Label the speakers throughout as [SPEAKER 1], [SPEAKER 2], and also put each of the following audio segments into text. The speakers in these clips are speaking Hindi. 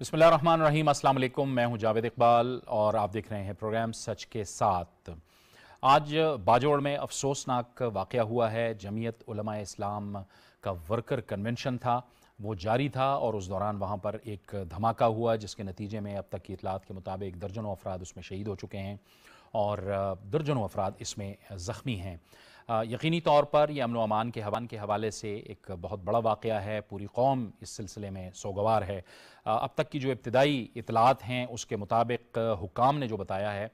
[SPEAKER 1] बसमीम अल्लाम मैं हूं जावेद इकबाल और आप देख रहे हैं प्रोग्राम सच के साथ आज बाजोड़ में अफसोसनाक वाक़ हुआ है जमीयत इस्लाम का वर्कर कन्वेंशन था वो जारी था और उस दौरान वहाँ पर एक धमाका हुआ जिसके नतीजे में अब तक की इतलात के मुताबिक दर्जनों अफराद उसमें शहीद हो चुके हैं और दर्जनों अफराद इसमें ज़ख्मी हैं यकीनी तौर पर यह अमन अमान के हवान के हवाले से एक बहुत बड़ा वाक़ है पूरी कौम इस सिलसिले में सोगवार है अब तक की जो इब्तदाई इतलात हैं उसके मुताबिक हुकाम ने जो बताया है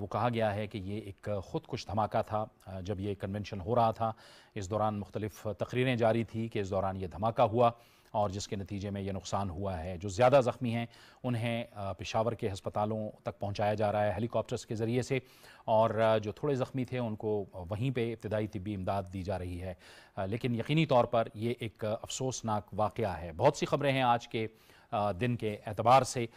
[SPEAKER 1] वो कहा गया है कि ये एक ख़ुद कुछ धमाका था जब ये कन्वेंशन हो रहा था इस दौरान मुख्तलिफ़ तकरीरें जारी थी कि इस दौरान ये धमाका हुआ और जिसके नतीजे में ये नुकसान हुआ है जो ज़्यादा ज़ख्मी हैं उन्हें पेशावर के हस्पतालों तक पहुँचाया जा रहा है हेलीकॉप्टर्स के ज़रिए से और जो थोड़े ज़ख्मी थे उनको वहीं पर इब्तदाई तबी इमदाद दी जा रही है लेकिन यकीनी तौर पर ये एक अफसोसनाक वाक़ है बहुत सी खबरें हैं आज के दिन के एतबार से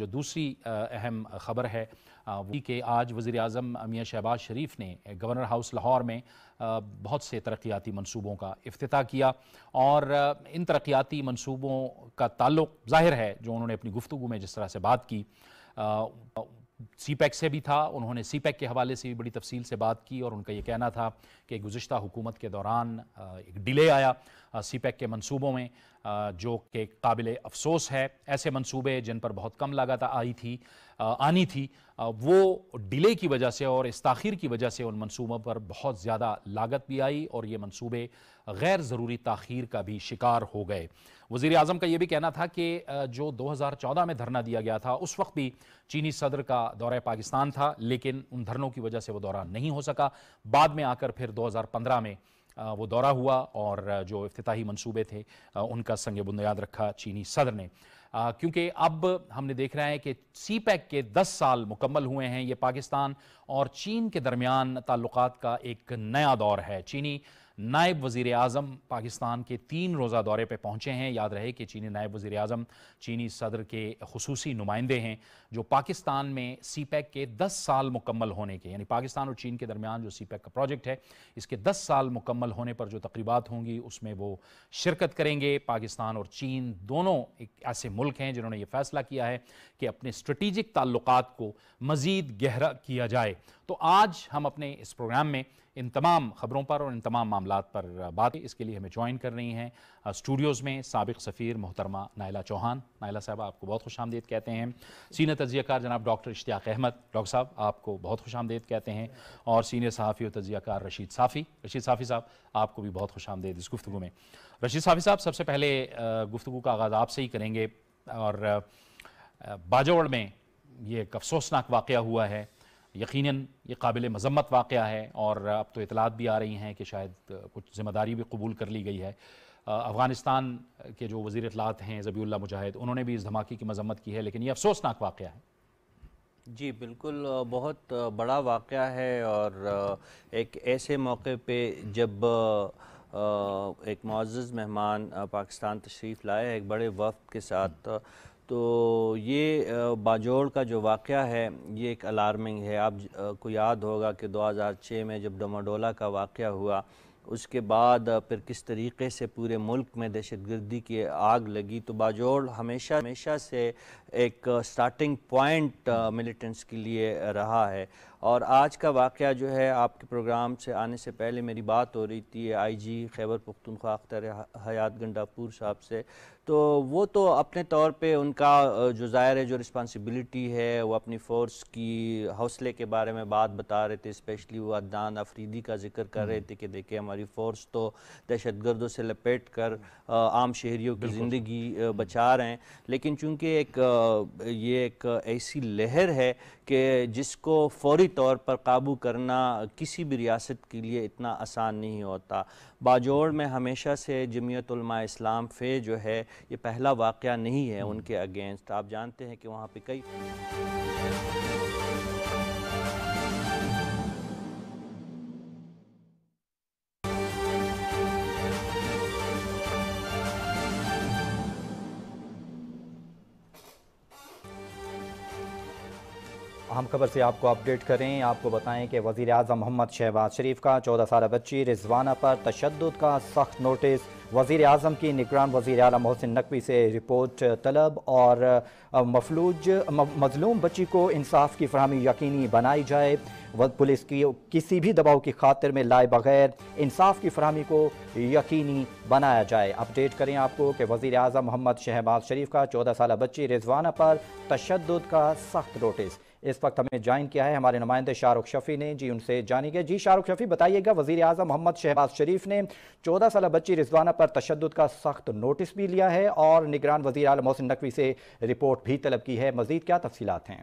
[SPEAKER 1] जो दूसरी अहम खबर है कि आज वज़ी अजम मियाँ शहबाज शरीफ ने गवर्नर हाउस लाहौर में बहुत से तरक्याती मनसूबों का अफ्ताह किया और इन तरक्याती मनसूबों का ताल्लुक ज़ाहिर है जो उन्होंने अपनी गुफ्तु में जिस तरह से बात की सी पैक से भी था उन्होंने सी पैक के हवाले से भी बड़ी तफसील से बात की और उनका यह कहना था कि गुज्त हुकूमत के दौरान एक डिले आया सी पैक e के मंसूबों में जो के काबिल अफसोस है ऐसे मंसूबे जिन पर बहुत कम लागत आई थी आनी थी वो डिले की वजह से और इस तखिर की वजह से उन मंसूबों पर बहुत ज़्यादा लागत भी आई और ये मंसूबे गैर ज़रूरी तखिर का भी शिकार हो गए वज़ी अजम का ये भी कहना था कि जो दो हज़ार चौदह में धरना दिया गया था उस वक्त भी चीनी सदर का दौरा पाकिस्तान था लेकिन उन धरनों की वजह से वो दौरा नहीं हो सका बाद में आकर फिर दो हज़ार पंद्रह में वो दौरा हुआ और जो अफ्ताही मनसूबे थे उनका संग बुनियाद रखा चीनी सदर ने क्योंकि अब हमने देख रहा है कि सी पैक के 10 साल मुकम्मल हुए हैं ये पाकिस्तान और चीन के दरमियान ताल्लुक का एक नया दौर है चीनी नायब वजीर अजम पाकिस्तान के तीन रोज़ा दौरे पर पहुँचे हैं याद रहे कि चीनी नायब वजीर अजम चीनी सदर के खसूसी नुमाइंदे हैं जो पाकिस्तान में सी पैक e के दस साल मुकम्मल होने के यानी पाकिस्तान और चीन के दरमियान जो सी पैक e का प्रोजेक्ट है इसके दस साल मुकम्मल होने पर जो तकरीबा होंगी उसमें वो शिरकत करेंगे पाकिस्तान और चीन दोनों एक ऐसे मुल्क हैं जिन्होंने ये फैसला किया है कि अपने स्ट्रेटिजिक ताल्लुक को मज़ीद गहरा किया जाए तो आज हम अपने इस प्रोग्राम में इन तमाम खबरों पर और इन तमाम मामला पर बात इसके लिए हमें ज्वाइन कर रही हैं स्टूडियोज़ में सबक सफ़ीर मोहतरमा नायला चौहान नायला साहब आपको बहुत खुश आमदेद कहते हैं सीनियर तजियाकार जनाब डॉक्टर इश्तियाक अहमद डॉक्टर साहब आपको बहुत खुश आमदेद कहते हैं और सीनियर सहाफ़ी और तजियाकार रशीद साफ़ी रशीद साफ़ी साहब आपको भी बहुत खुश आमदेद इस गुफ्तु में रशीद साफ़ी साहब सबसे पहले गुफ्तु का आगाज़ आपसे ही करेंगे और बाजौड़ में ये एक अफसोसनाक वाक़ हुआ है यकीनन ये काबिल मजम्मत वाक़ है और अब तो इतलात भी आ रही हैं कि शायद कुछ ज़िम्मेदारी भी कबूल कर ली गई है अफ़गानिस्तान के जो वज़ी अतलात हैं ज़बील्ला मुजाहिद उन्होंने भी इस धमाके की मजम्मत की है लेकिन ये अफसोसनाक वाक़ है
[SPEAKER 2] जी बिल्कुल बहुत बड़ा वाक़ है और एक ऐसे मौके पर जब एक मुआज़ मेहमान पाकिस्तान तशरीफ़ लाए एक बड़े वफ़ के साथ तो ये बाजोड़ का जो वाक़ है ये एक अलार्मिंग है आप को याद होगा कि 2006 में जब डोमाडोला का वाक़ हुआ उसके बाद फिर किस तरीके से पूरे मुल्क में दहशत गर्दी की आग लगी तो बाजोड़ हमेशा हमेशा से एक स्टार्टिंग पॉइंट मिलिटेंट्स के लिए रहा है और आज का वाक़ जो है आपके प्रोग्राम से आने से पहले मेरी बात हो रही थी आईजी खैबर पुख्तनख्वा अख्तर हयात गंडापुर साहब से तो वो तो अपने तौर पे उनका जो ज़ाहिर है जो रिस्पांसिबिलिटी है वो अपनी फ़ोर्स की हौसले के बारे में बात बता रहे थे स्पेशली वो अदनान अफरीदी का जिक्र कर रहे हम्म। थे कि देखिए हमारी फ़ोर्स तो दहशत गर्दों से लपेट कर आम शहरीों की ज़िंदगी बचा रहे हैं लेकिन चूँकि एक ये एक ऐसी लहर है कि जिसको फौरी तौर पर काबू करना किसी भी रियासत के लिए इतना आसान नहीं होता बाजोड़ में हमेशा से जमयतलमा इस्लाम फ़े जो है ये पहला वाक़ नहीं है हम्म। उनके अगेंस्ट आप जानते हैं कि वहाँ पर
[SPEAKER 3] कई
[SPEAKER 4] खबर से आपको अपडेट करें आपको बताएं कि वजीर अजम मोहम्मद शहबाज शरीफ का चौदह साल बच्ची रिजवाना पर तशद का सख्त नोटिस वजीर अजम की निगरान वजीर अला मोहसिन नकवी से रिपोर्ट तलब और मफलूज मजलूम बच्ची को इंसाफ की फरहमी यकीनी बनाई जाए पुलिस की किसी भी दबाव की खातिर में लाए बगैर इंसाफ की फरहमी को यकीनी बनाया जाए अपडेट करें आपको कि वजीर अजम मोहम्मद शहबाज शरीफ का चौदह साल बच्ची रिजवाना पर तशद का सख्त नोटिस इस वक्त हमें ज्वाइन किया है हमारे नुमाइंदे शाहरुख शफी ने जी उनसे जानेंगे जी शाहरुख शफी बताइएगा वजी अजम मोहम्मद शहबाज शरीफ ने चौदह साल बच्ची रिजवाना पर तशद का सख्त नोटिस भी लिया है और निगरान वजी अल मोहसिन नकवी से रिपोर्ट भी तलब की है मजीद क्या तफसीत हैं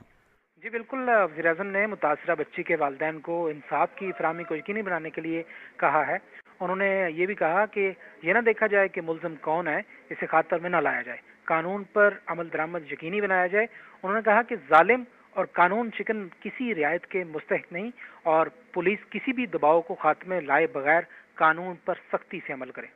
[SPEAKER 5] जी बिल्कुल वजी अजम ने मुतासर बच्ची के वालदेन को इंसाफ की फरहमी को यकीनी बनाने के लिए कहा है उन्होंने ये भी कहा कि यह ना देखा जाए कि मुलम कौन है इसे खातर में ना लाया जाए कानून पर अमल दरामद यकीनी बनाया जाए उन्होंने कहा कि जालिम और कानून शिकन किसी रियायत के मुस्तक नहीं और पुलिस किसी भी दबाव को खात्मे लाए बगैर कानून पर सख्ती से अमल करे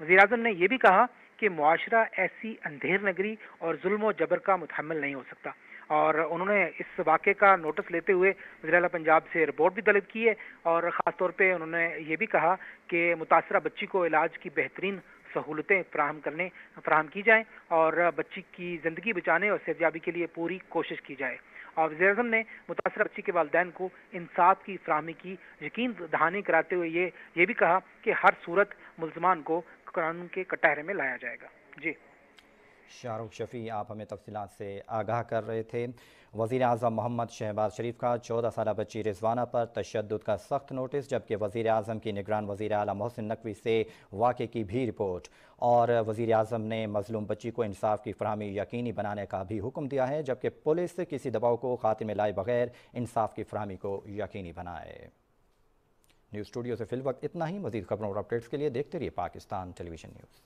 [SPEAKER 5] वजी अजम ने यह भी कहा कि मुआरा ऐसी अंधेर नगरी और जुल्म जबर का मुतहमल नहीं हो सकता और उन्होंने इस वाक़े का नोटिस लेते हुए अला पंजाब से रिपोर्ट भी तलब की है और ख़ास तौर उन्होंने ये भी कहा कि मुतासर बच्ची को इलाज की बेहतरीन सहूलतें फ्राहम करने फ्राहम की जाएँ और बच्ची की ज़िंदगी बचाने और सहजाबी के लिए पूरी कोशिश की जाए और वजम ने मुतासर बच्ची के वालदेन को इंसाफ की फ्राहमी की यकीन दहानी कराते हुए ये ये भी कहा कि हर सूरत मुलजमान को कानून के कटहरे में लाया जाएगा जी
[SPEAKER 4] शाहरुख शफी आप हमें तफसीत से आगाह कर रहे थे वज़ी अजम मोहम्मद शहबाज शरीफ का चौदह साल बच्ची रिजवाना पर तशद का सख्त नोटिस जबकि वज़ी अजम की निगरान वज़ी अल मोहसिन नकवी से वाक़े की भी रिपोर्ट और वज़ी अजम ने मजलूम बच्ची को इंसाफ की फरहमी यकीनी बनाने का भी हुक्म दिया है जबकि पुलिस किसी दबाव को खाते में लाए बगैर इंसाफ की फरहमी को यकीनी बनाए न्यूज़ स्टूडियो से फिल वक्त इतना ही मजीद खबरों और अपडेट्स के लिए देखते रहिए पाकिस्तान टेलीविजन न्यूज़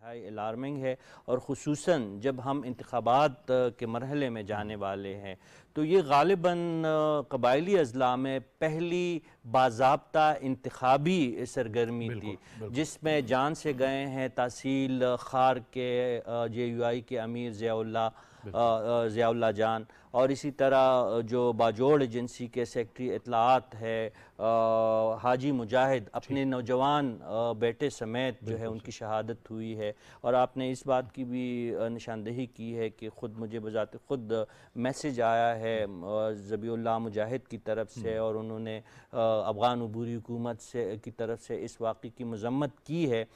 [SPEAKER 2] इंतहाई अलार्मिंग है और खसूस जब हम इंतबात के मरहले में जाने वाले हैं तो ये गालिबा कबायली अजला में पहली बाबा इंतबी सरगर्मी थी जिसमें जान से गए हैं तहसील खार के जे यू आई के अमीर ज़ियाल्ला जियाल्ला जान और इसी तरह जो बाजोड़ एजेंसी के सेक्रटरी इतलात है हाजी मुजाहिद अपने नौजवान बेटे समेत जो है उनकी शहादत हुई है और आपने इस बात की भी निशानदेही की है कि ख़ुद मुझे बजात ख़ुद मैसेज आया है जबील्ला मुजाहिद की तरफ से हम्म। और उन्होंने अफ़गान अबूरी हुकूमत से की तरफ से इस वाक़े की मजम्मत की है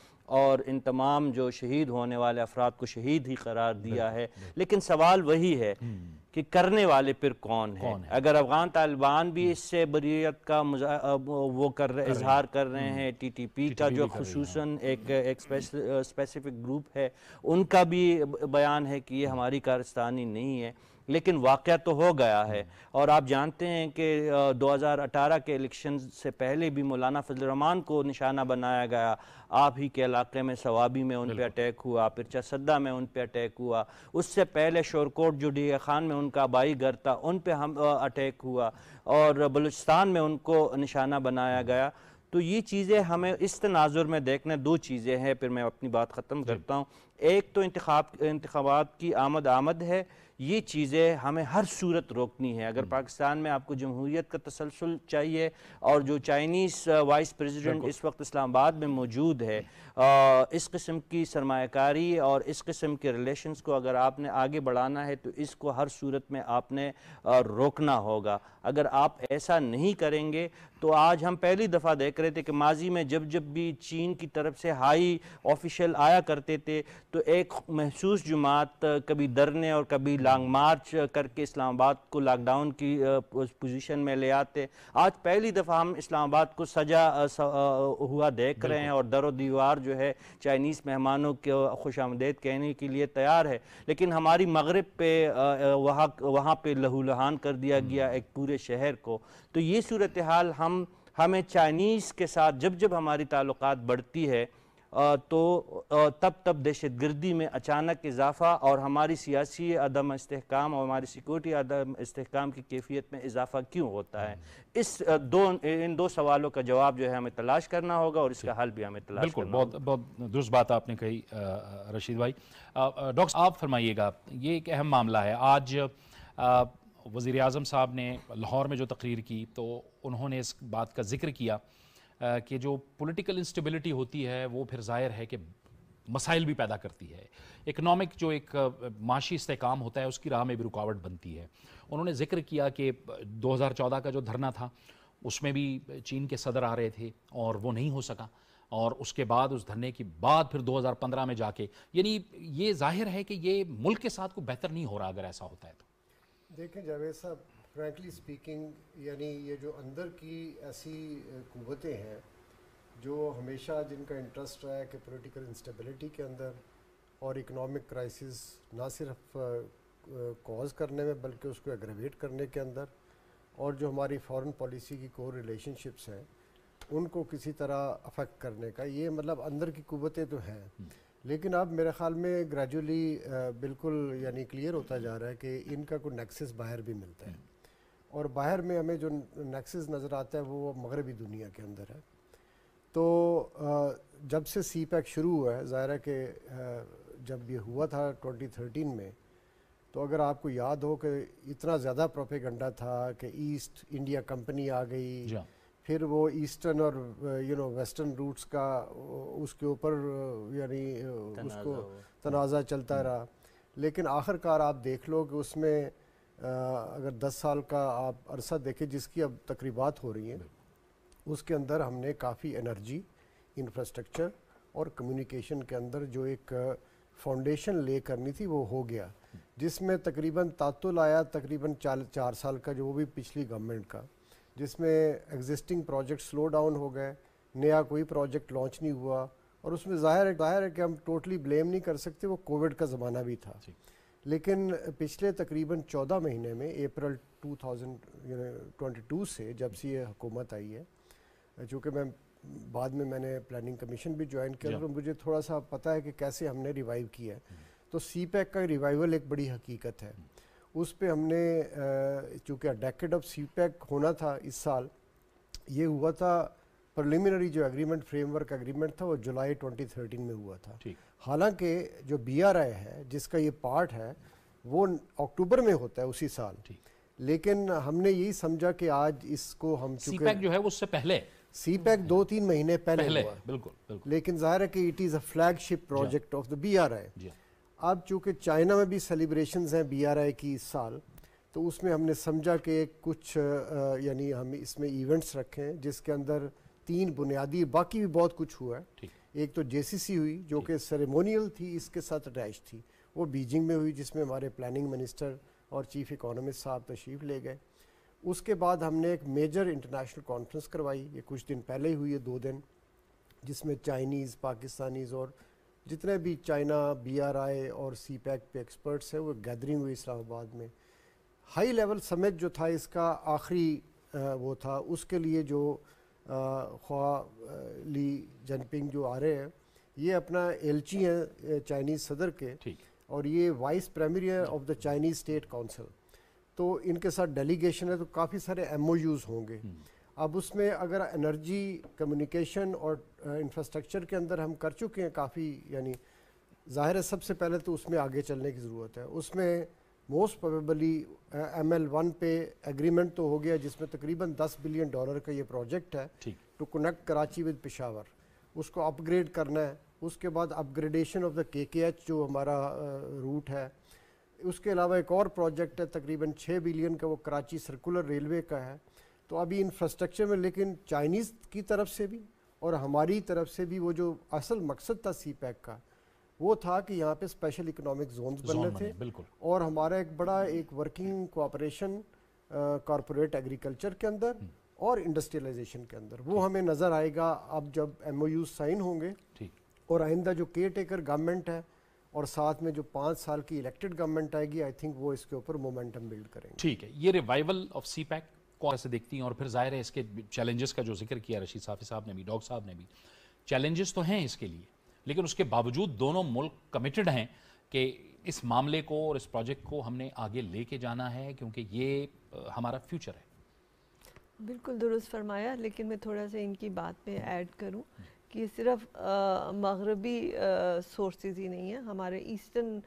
[SPEAKER 2] और इन तमाम जो शहीद होने वाले अफराद को शहीद ही करार दिया है लेकिन सवाल वही है हम्म। कि करने वाले फिर कौन है, कौन है? अगर अफगान तालिबान भी हम्म। इससे बरीत का वो कर रहे इजहार कर रहे हैं टी टी पी का जो खसूस हम्म। एक एक स्पेसिफिक ग्रुप है उनका भी बयान है कि ये हमारी कारस्तानी नहीं है लेकिन वाक़ तो हो गया है और आप जानते हैं कि 2018 के इलेक्शन से पहले भी मौलाना फजलरहमान को निशाना बनाया गया आप ही के इलाके में सवाबी में उन पर अटैक हुआ फिर चसदा में उन पर अटैक हुआ उससे पहले शोरकोट जो डी खान में उनका बाई घर था उन पर हम अटैक हुआ और बलूचिस्तान में उनको निशाना बनाया गया तो ये चीज़ें हमें इस तनाजुर में देखने दो चीज़ें हैं फिर मैं अपनी बात ख़त्म करता हूँ एक तो इंतखब इंतबात की आमद आमद है ये चीज़ें हमें हर सूरत रोकनी है अगर पाकिस्तान में आपको जमहूरियत का तसलसल चाहिए और जो चाइनीज़ वाइस प्रेसिडेंट इस वक्त इस्लामाबाद में मौजूद है आ, इस किस्म की सरमाकारी और इस किस्म के रिलेशंस को अगर आपने आगे बढ़ाना है तो इसको हर सूरत में आपने रोकना होगा अगर आप ऐसा नहीं करेंगे तो आज हम पहली दफ़ा देख रहे थे कि माजी में जब जब भी चीन की तरफ से हाई ऑफिशियल आया करते थे तो एक महसूस जुमात कभी धरने और कभी लॉन्ग मार्च करके इस्लामाबाद को लॉकडाउन की पोजीशन में ले आते आज पहली दफ़ा हम इस्लामाबाद को सजा हुआ देख रहे हैं और दर दीवार जो है चाइनीज़ मेहमानों को खुश आमदेद कहने के लिए तैयार है लेकिन हमारी मगरब पे वहाँ वहाँ पर लहूलहान कर दिया हम्म। गया एक पूरे शहर को तो ये सूरत हाल हम हम हमें चाइनीज़ के साथ जब जब हमारी ताल्लुक बढ़ती है तो तब तब दहशत गर्दी में अचानक इजाफ़ा और हमारी सियासी अदम इसकाम और हमारी सिक्योरिटी अदम इसकाम की कैफियत में इजाफ़ा क्यों होता है इस दो इन दो सवालों का जवाब जो है हमें तलाश करना होगा और इसका हल भी हमें तलाश बिल्कुल बहुत
[SPEAKER 1] बहुत दुरुस्त बात आपने कही रशीद भाई डॉक्टर आप फरमाइएगा ये एक अहम मामला है आज वज़ी अजम साहब ने लाहौर में जो तकरीर की तो उन्होंने इस बात का जिक्र किया कि जो पॉलिटिकल इंस्टेबिलिटी होती है वो फिर जाहिर है कि मसाइल भी पैदा करती है इकनॉमिक जो एक माशी इसकाम होता है उसकी राह में भी रुकावट बनती है उन्होंने जिक्र किया कि 2014 का जो धरना था उसमें भी चीन के सदर आ रहे थे और वो नहीं हो सका और उसके बाद उस धरने के बाद फिर 2015 में जाके यानी ये जाहिर है कि ये मुल्क के साथ को बेहतर नहीं हो रहा अगर ऐसा होता है
[SPEAKER 6] तो देखें जावेद साहब फ्रैंकली स्पीकिंग यानी ये जो अंदर की ऐसी कुवतें हैं जो हमेशा जिनका इंटरेस्ट रहा है कि पॉलिटिकल इंस्टेबिलिटी के अंदर और इकोनॉमिक क्राइसिस ना सिर्फ कॉज करने में बल्कि उसको एग्रेवेट करने के अंदर और जो हमारी फॉरेन पॉलिसी की कोर रिलेशनशिप्स हैं उनको किसी तरह अफेक्ट करने का ये मतलब अंदर की कुवतें तो हैं हम्म। लेकिन अब मेरे ख़्याल में ग्रेजुअली बिल्कुल यानी क्लियर होता जा रहा है कि इनका कोई नेक्सेस बाहर भी मिलता है हम्म। और बाहर में हमें जो नेक्सेस नज़र आता है वो मगरबी दुनिया के अंदर है तो जब से सी पैक शुरू हुआ है ज़ाहिर है कि जब ये हुआ था 2013 में तो अगर आपको याद हो कि इतना ज़्यादा प्रोपेगंडा था कि ईस्ट इंडिया कंपनी आ गई हाँ। फिर वो ईस्टर्न और यू नो वेस्टर्न रूट्स का उसके ऊपर यानी उसको तनाज़ा चलता हम्म। रहा लेकिन आखिरकार आप देख लो कि उसमें अगर 10 साल का आप अरसा देखें जिसकी अब तकरीबात हो रही हैं उसके अंदर हमने काफ़ी एनर्जी इंफ्रास्ट्रक्चर और कम्युनिकेशन के अंदर जो एक फाउंडेशन ले करनी थी वो हो गया जिसमें तकरीबन तातुल आया तकरीबन चार चार साल का जो वो भी पिछली गवर्नमेंट का जिसमें एग्जिस्टिंग प्रोजेक्ट स्लो डाउन हो गए नया कोई प्रोजेक्ट लॉन्च नहीं हुआ और उसमें जाहिर है जाहिर है कि हम टोटली ब्लेम नहीं कर सकते वो कोविड का ज़माना भी था लेकिन पिछले तकरीबन 14 महीने में अप्रैल 2022 से जब से ये हुकूमत आई है चूँकि मैं बाद में मैंने प्लानिंग कमीशन भी ज्वाइन किया और मुझे थोड़ा सा पता है कि कैसे हमने रिवाइव किया है mm-hmm. तो सी पैक e का रिवाइवल एक बड़ी हकीकत है mm-hmm. उस पर हमने चूँकि डेकेड ऑफ सी पैक होना था इस साल ये हुआ था प्रलिमिनरी जो एग्रीमेंट फ्रेमवर्क एग्रीमेंट था वो जुलाई 2013 में हुआ था हालांकि जो बी आर आई है जिसका ये पार्ट है वो अक्टूबर में होता है उसी साल लेकिन हमने यही समझा कि आज इसको हम सीपैक जो है उससे पहले सी पैक दो तीन महीने पहले, पहले हुआ बिल्कुल, बिल्कुल लेकिन जाहिर है कि it is a flagship project of the B R I अब चूंकि चाइना में भी सेलिब्रेशन हैं बी आर आई की इस साल तो उसमें हमने समझा कि कुछ यानी हम इसमें इवेंट्स रखें जिसके अंदर तीन बुनियादी बाकी भी बहुत कुछ हुआ है एक तो जे हुई जो कि सेरेमोनियल थी इसके साथ अटैच थी वो बीजिंग में हुई जिसमें हमारे प्लानिंग मिनिस्टर और चीफ इकोनॉमिस्ट साहब तशरीफ़ ले गए उसके बाद हमने एक मेजर इंटरनेशनल कॉन्फ्रेंस करवाई ये कुछ दिन पहले ही हुई है दो दिन जिसमें चाइनीज़ पाकिस्तानीज़ और जितने भी चाइना बीआरआई और सी पैक पे एक्सपर्ट्स हैं वो गैदरिंग हुई इस्लामाबाद में हाई लेवल समिट जो था इसका आखिरी वो था उसके लिए जो ख्वा ली जनपिंग जो आ रहे हैं ये अपना एलची हैं चाइनीज़ सदर के और ये वाइस प्राइमरी है of the Chinese State Council तो इनके साथ डेलीगेशन है तो काफ़ी सारे एम होंगे हम्म। अब उसमें अगर एनर्जी कम्युनिकेशन और इंफ्रास्ट्रक्चर के अंदर हम कर चुके हैं काफ़ी यानी ज़ाहिर है सबसे पहले तो उसमें आगे चलने की ज़रूरत है उसमें most probably M L one पे एग्रीमेंट तो हो गया जिसमें तकरीबन 10 बिलियन डॉलर का ये प्रोजेक्ट है to connect Karachi with Peshawar उसको अपग्रेड करना है उसके बाद अपग्रेडेशन ऑफ द के के एच जो हमारा रूट uh, है उसके अलावा एक और प्रोजेक्ट है तकरीबन छः बिलियन का वो कराची सर्कुलर रेलवे का है तो अभी इंफ्रास्ट्रक्चर में लेकिन चाइनीज़ की तरफ से भी और हमारी तरफ से भी वो जो असल मकसद था सी पैक का वो था कि यहाँ पे स्पेशल इकोनॉमिक जोन रहे थे बिल्कुल और हमारा एक बड़ा एक वर्किंग कोऑपरेशन कॉरपोरेट एग्रीकल्चर के अंदर हम्म। और इंडस्ट्रियलाइजेशन के अंदर वो हमें नज़र आएगा अब जब एम साइन होंगे और आइंदा जो केयर टेकर गवर्नमेंट है और साथ में जो पाँच साल की इलेक्टेड गवर्नमेंट आएगी आई थिंक वो इसके ऊपर मोमेंटम बिल्ड करेंगे
[SPEAKER 1] ठीक है ये रिवाइवल ऑफ सी पैक कौन से देखती हैं और फिर जाहिर है इसके चैलेंजेस का जो जिक्र किया रशीद साफी साहब ने भी डॉग साहब ने भी चैलेंजेस तो हैं इसके लिए लेकिन उसके बावजूद दोनों मुल्क कमिटेड हैं कि इस मामले को और इस प्रोजेक्ट को हमने आगे लेके जाना है क्योंकि ये हमारा फ्यूचर
[SPEAKER 3] है बिल्कुल दुरुस्त फरमाया लेकिन मैं थोड़ा सा इनकी बात में ऐड करूं कि सिर्फ मगरबी सोर्सेज ही नहीं है हमारे ईस्टर्न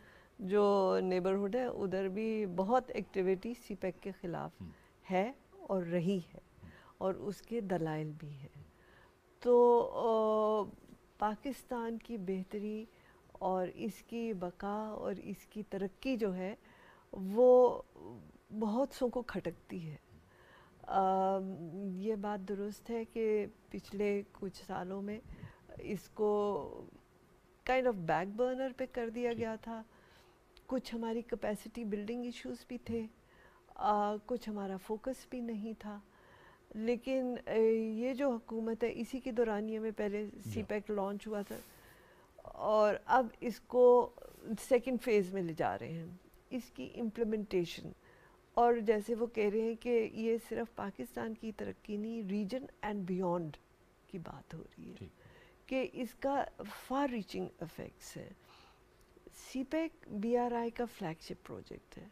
[SPEAKER 3] जो नेबरहुड है उधर भी बहुत एक्टिविटी सी e के ख़िलाफ़ हम्म। है और रही है और उसके दलाइल भी हैं तो आ, पाकिस्तान की बेहतरी और इसकी बका और इसकी तरक्की जो है वो बहुत सों को खटकती है आ, ये बात दुरुस्त है कि पिछले कुछ सालों में इसको काइंड ऑफ बैक बर्नर पे कर दिया गया था कुछ हमारी कैपेसिटी बिल्डिंग इश्यूज भी थे आ, कुछ हमारा फोकस भी नहीं था लेकिन ये जो हुकूमत है इसी के दौरान ये में पहले सी पैक लॉन्च हुआ था और अब इसको सेकंड फेज़ में ले जा रहे हैं इसकी इम्प्लीमेंटेशन और जैसे वो कह रहे हैं कि ये सिर्फ पाकिस्तान की तरक्की नहीं रीजन एंड बियॉन्ड की बात हो रही है कि इसका फार रीचिंग इफ़ेक्ट्स है CPEC B R I का फ्लैगशिप प्रोजेक्ट है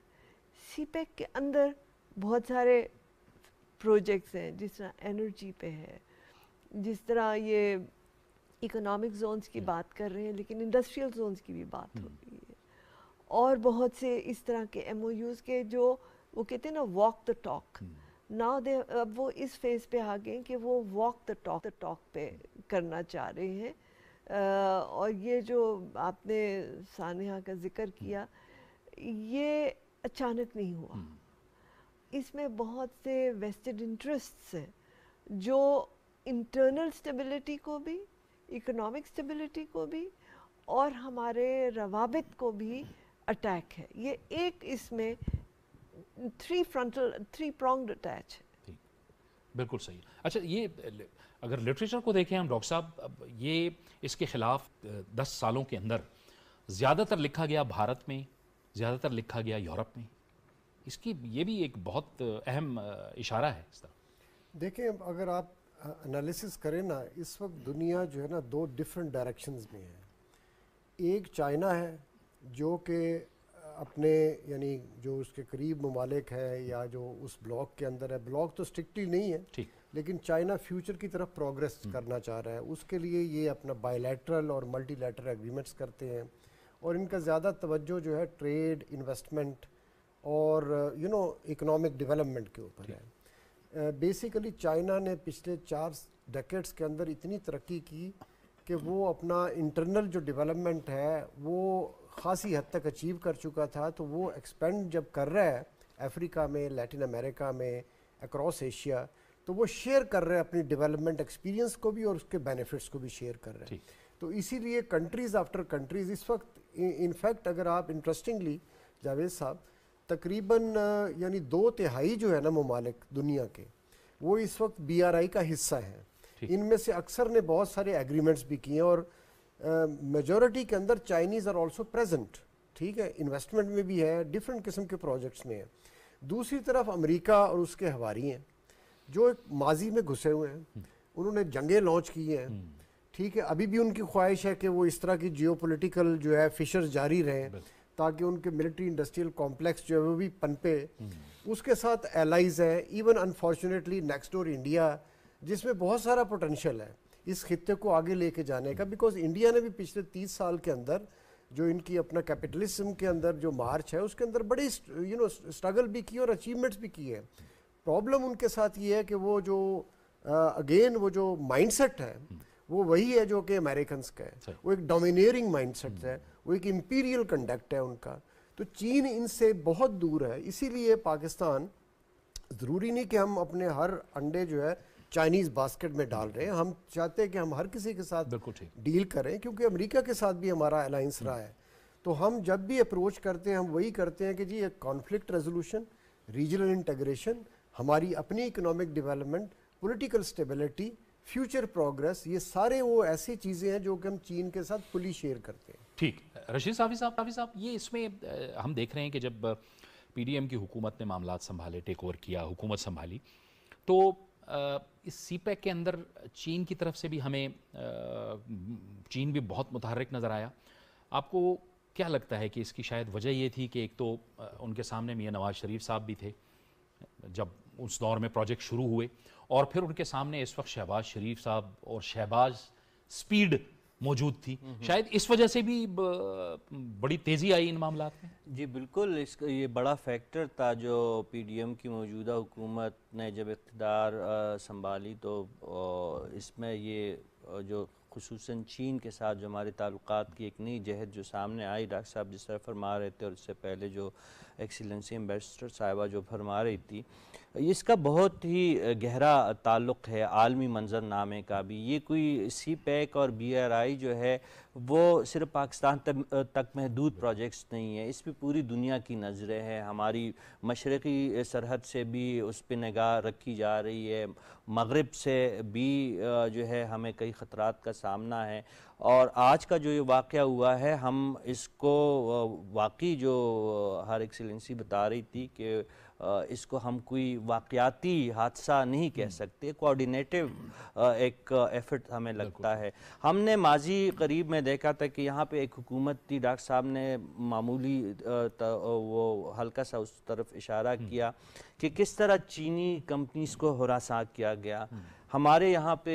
[SPEAKER 3] सी पैक e के अंदर बहुत सारे प्रोजेक्ट्स हैं जिस तरह एनर्जी पे है जिस तरह ये इकोनॉमिक जोन्स की hmm. बात कर रहे हैं लेकिन इंडस्ट्रियल जोन्स की भी बात हो hmm. रही है और बहुत से इस तरह के एम के जो वो कहते हैं ना walk the talk now they अब वो इस फेज पे आ गए कि वो walk the talk the talk पे hmm. करना चाह रहे हैं आ, और ये जो आपने सानहा का जिक्र किया ये अचानक नहीं हुआ इसमें बहुत से वेस्टेड इंटरेस्ट्स हैं जो इंटरनल स्टेबिलिटी को भी इकोनॉमिक स्टेबिलिटी को भी और हमारे रवाबित को भी अटैक है ये एक इसमें three frontal three pronged attack है
[SPEAKER 1] बिल्कुल सही अच्छा ये अगर लिटरेचर को देखें हम डॉक्टर साहब ये इसके खिलाफ दस सालों के अंदर ज़्यादातर लिखा गया भारत में ज़्यादातर लिखा गया यूरोप में इसकी ये भी एक बहुत अहम इशारा है इस तरह
[SPEAKER 6] देखें अगर आप एनालिसिस करें ना इस वक्त दुनिया जो है ना दो डिफरेंट डायरेक्शंस में है एक चाइना है जो कि अपने यानी जो उसके करीब ममालिक है या जो उस ब्लॉक के अंदर है ब्लॉक तो स्ट्रिक्टली नहीं है ठीक लेकिन चाइना फ्यूचर की तरफ प्रोग्रेस हम्म। करना चाह रहा है उसके लिए ये अपना बायलैटरल और मल्टीलैटरल एग्रीमेंट्स करते हैं और इनका ज़्यादा तवज्जो जो है ट्रेड इन्वेस्टमेंट और यू नो इकोनॉमिक डेवलपमेंट के ऊपर है बेसिकली चाइना ने पिछले चार डेकेट्स के अंदर इतनी तरक्की की कि वो अपना इंटरनल जो डेवलपमेंट है वो खासी हद तक अचीव कर चुका था तो वो एक्सपेंड जब कर रहा है अफ्रीका में लैटिन अमेरिका में अक्रॉस एशिया तो वो शेयर कर रहे हैं अपनी डेवलपमेंट एक्सपीरियंस को भी और उसके बेनिफिट्स को भी शेयर कर रहे हैं तो इसीलिए कंट्रीज़ आफ्टर कंट्रीज़ इस वक्त इनफैक्ट अगर आप इंटरेस्टिंगली जावेद साहब तकरीबन यानी दो तिहाई जो है ना ममालिक दुनिया के वो इस वक्त बी आर आई का हिस्सा है इनमें से अक्सर ने बहुत सारे एग्रीमेंट्स भी किए और मेजोरिटी के अंदर चाइनीज़ आर ऑल्सो प्रेजेंट ठीक है इन्वेस्टमेंट में भी है डिफरेंट किस्म के प्रोजेक्ट्स में है दूसरी तरफ अमेरिका और उसके हवारी हैं जो एक माजी में घुसे हुए हैं हम्म। उन्होंने जंगें लॉन्च की हैं हम्म। ठीक है अभी भी उनकी ख्वाहिश है कि वो इस तरह की जियो जो है फिशर जारी रहें ताकि उनके मिलिट्री इंडस्ट्रियल कॉम्प्लेक्स जो है वो भी पनपे उसके साथ एलाइज हैं even unfortunately next door India जिसमें बहुत सारा पोटेंशियल है इस खत्े को आगे लेके जाने का बिकॉज इंडिया ने भी पिछले तीस साल के अंदर जो इनकी अपना कैपिटलिज्म के अंदर जो मार्च है उसके अंदर बड़ी यू नो स्ट्रगल भी की और अचीवमेंट्स भी की है प्रॉब्लम उनके साथ ये है कि वो जो अगेन uh, वो जो माइंडसेट है वो वही है जो कि अमेरिकन का है वो एक डोमिनेरिंग माइंडसेट है वो एक इम्पीरियल कंडक्ट है उनका तो चीन इनसे बहुत दूर है इसीलिए पाकिस्तान ज़रूरी नहीं कि हम अपने हर अंडे जो है चाइनीज़ बास्केट में डाल रहे हैं हम चाहते हैं कि हम हर किसी के साथ डील करें क्योंकि अमेरिका के साथ भी हमारा अलाइंस रहा है तो हम जब भी अप्रोच करते हैं हम वही करते हैं कि जी एक कॉन्फ्लिक्ट रेजोल्यूशन रीजनल इंटेग्रेशन हमारी अपनी economic development political stability future progress ये सारे वो ऐसी चीज़ें हैं जो कि हम चीन के साथ फुली शेयर करते हैं
[SPEAKER 1] ठीक रशीद साफी साहब साफी साहब ये इसमें हम देख रहे हैं कि जब पीडीएम की हुकूमत ने मामला संभाले टेक ओवर किया हुकूमत संभाली तो इस सीपैक e के अंदर चीन की तरफ से भी हमें चीन भी बहुत मुतहरक नज़र आया आपको क्या लगता है कि इसकी शायद वजह ये थी कि एक तो उनके सामने मियाँ नवाज शरीफ साहब भी थे जब उस दौर में प्रोजेक्ट शुरू हुए और फिर उनके सामने इस वक्त शहबाज शरीफ साहब और शहबाज स्पीड मौजूद थी हम्म, हम्म। शायद इस वजह से भी बड़ी तेज़ी आई इन मामला में जी बिल्कुल इसका ये
[SPEAKER 2] बड़ा फैक्टर था जो पीडीएम की मौजूदा हुकूमत ने जब इकतदार संभाली तो इसमें ये जो खसूस चीन के साथ जो हमारे ताल्लुक की एक नई जहद जो सामने आई डॉक्टर साहब जिस तरह फरमा रहे थे और इससे पहले जो एक्सीलेंसी एम्बेसडर साहिबा जो फरमा रही थी इसका बहुत ही गहरा ताल्लुक़ है आलमी मंजरनामे का भी ये कोई सी पैक e और बी आर आई जो है वो सिर्फ पाकिस्तान तक, तक महदूद प्रोजेक्ट्स नहीं है इस पर पूरी दुनिया की नज़रें हैं हमारी मशरक़ी सरहद से भी उस पर निगाह रखी जा रही है मगरब से भी जो है हमें कई ख़तरात का सामना है और आज का जो ये वाक़ हुआ है हम इसको वाकई जो हर एक्सीलेंसी बता रही थी कि इसको हम कोई वाकयाती हादसा नहीं कह हम्म। सकते कोऑर्डिनेटिव एक एफर्ट हमें लगता है हमने माजी करीब में देखा था कि यहाँ पे एक हुकूमत थी डॉक्टर साहब ने मामूली वो हल्का सा उस तरफ इशारा हम्म। किया कि किस तरह चीनी कंपनीज को हरासा किया गया हम्म। हमारे यहाँ पे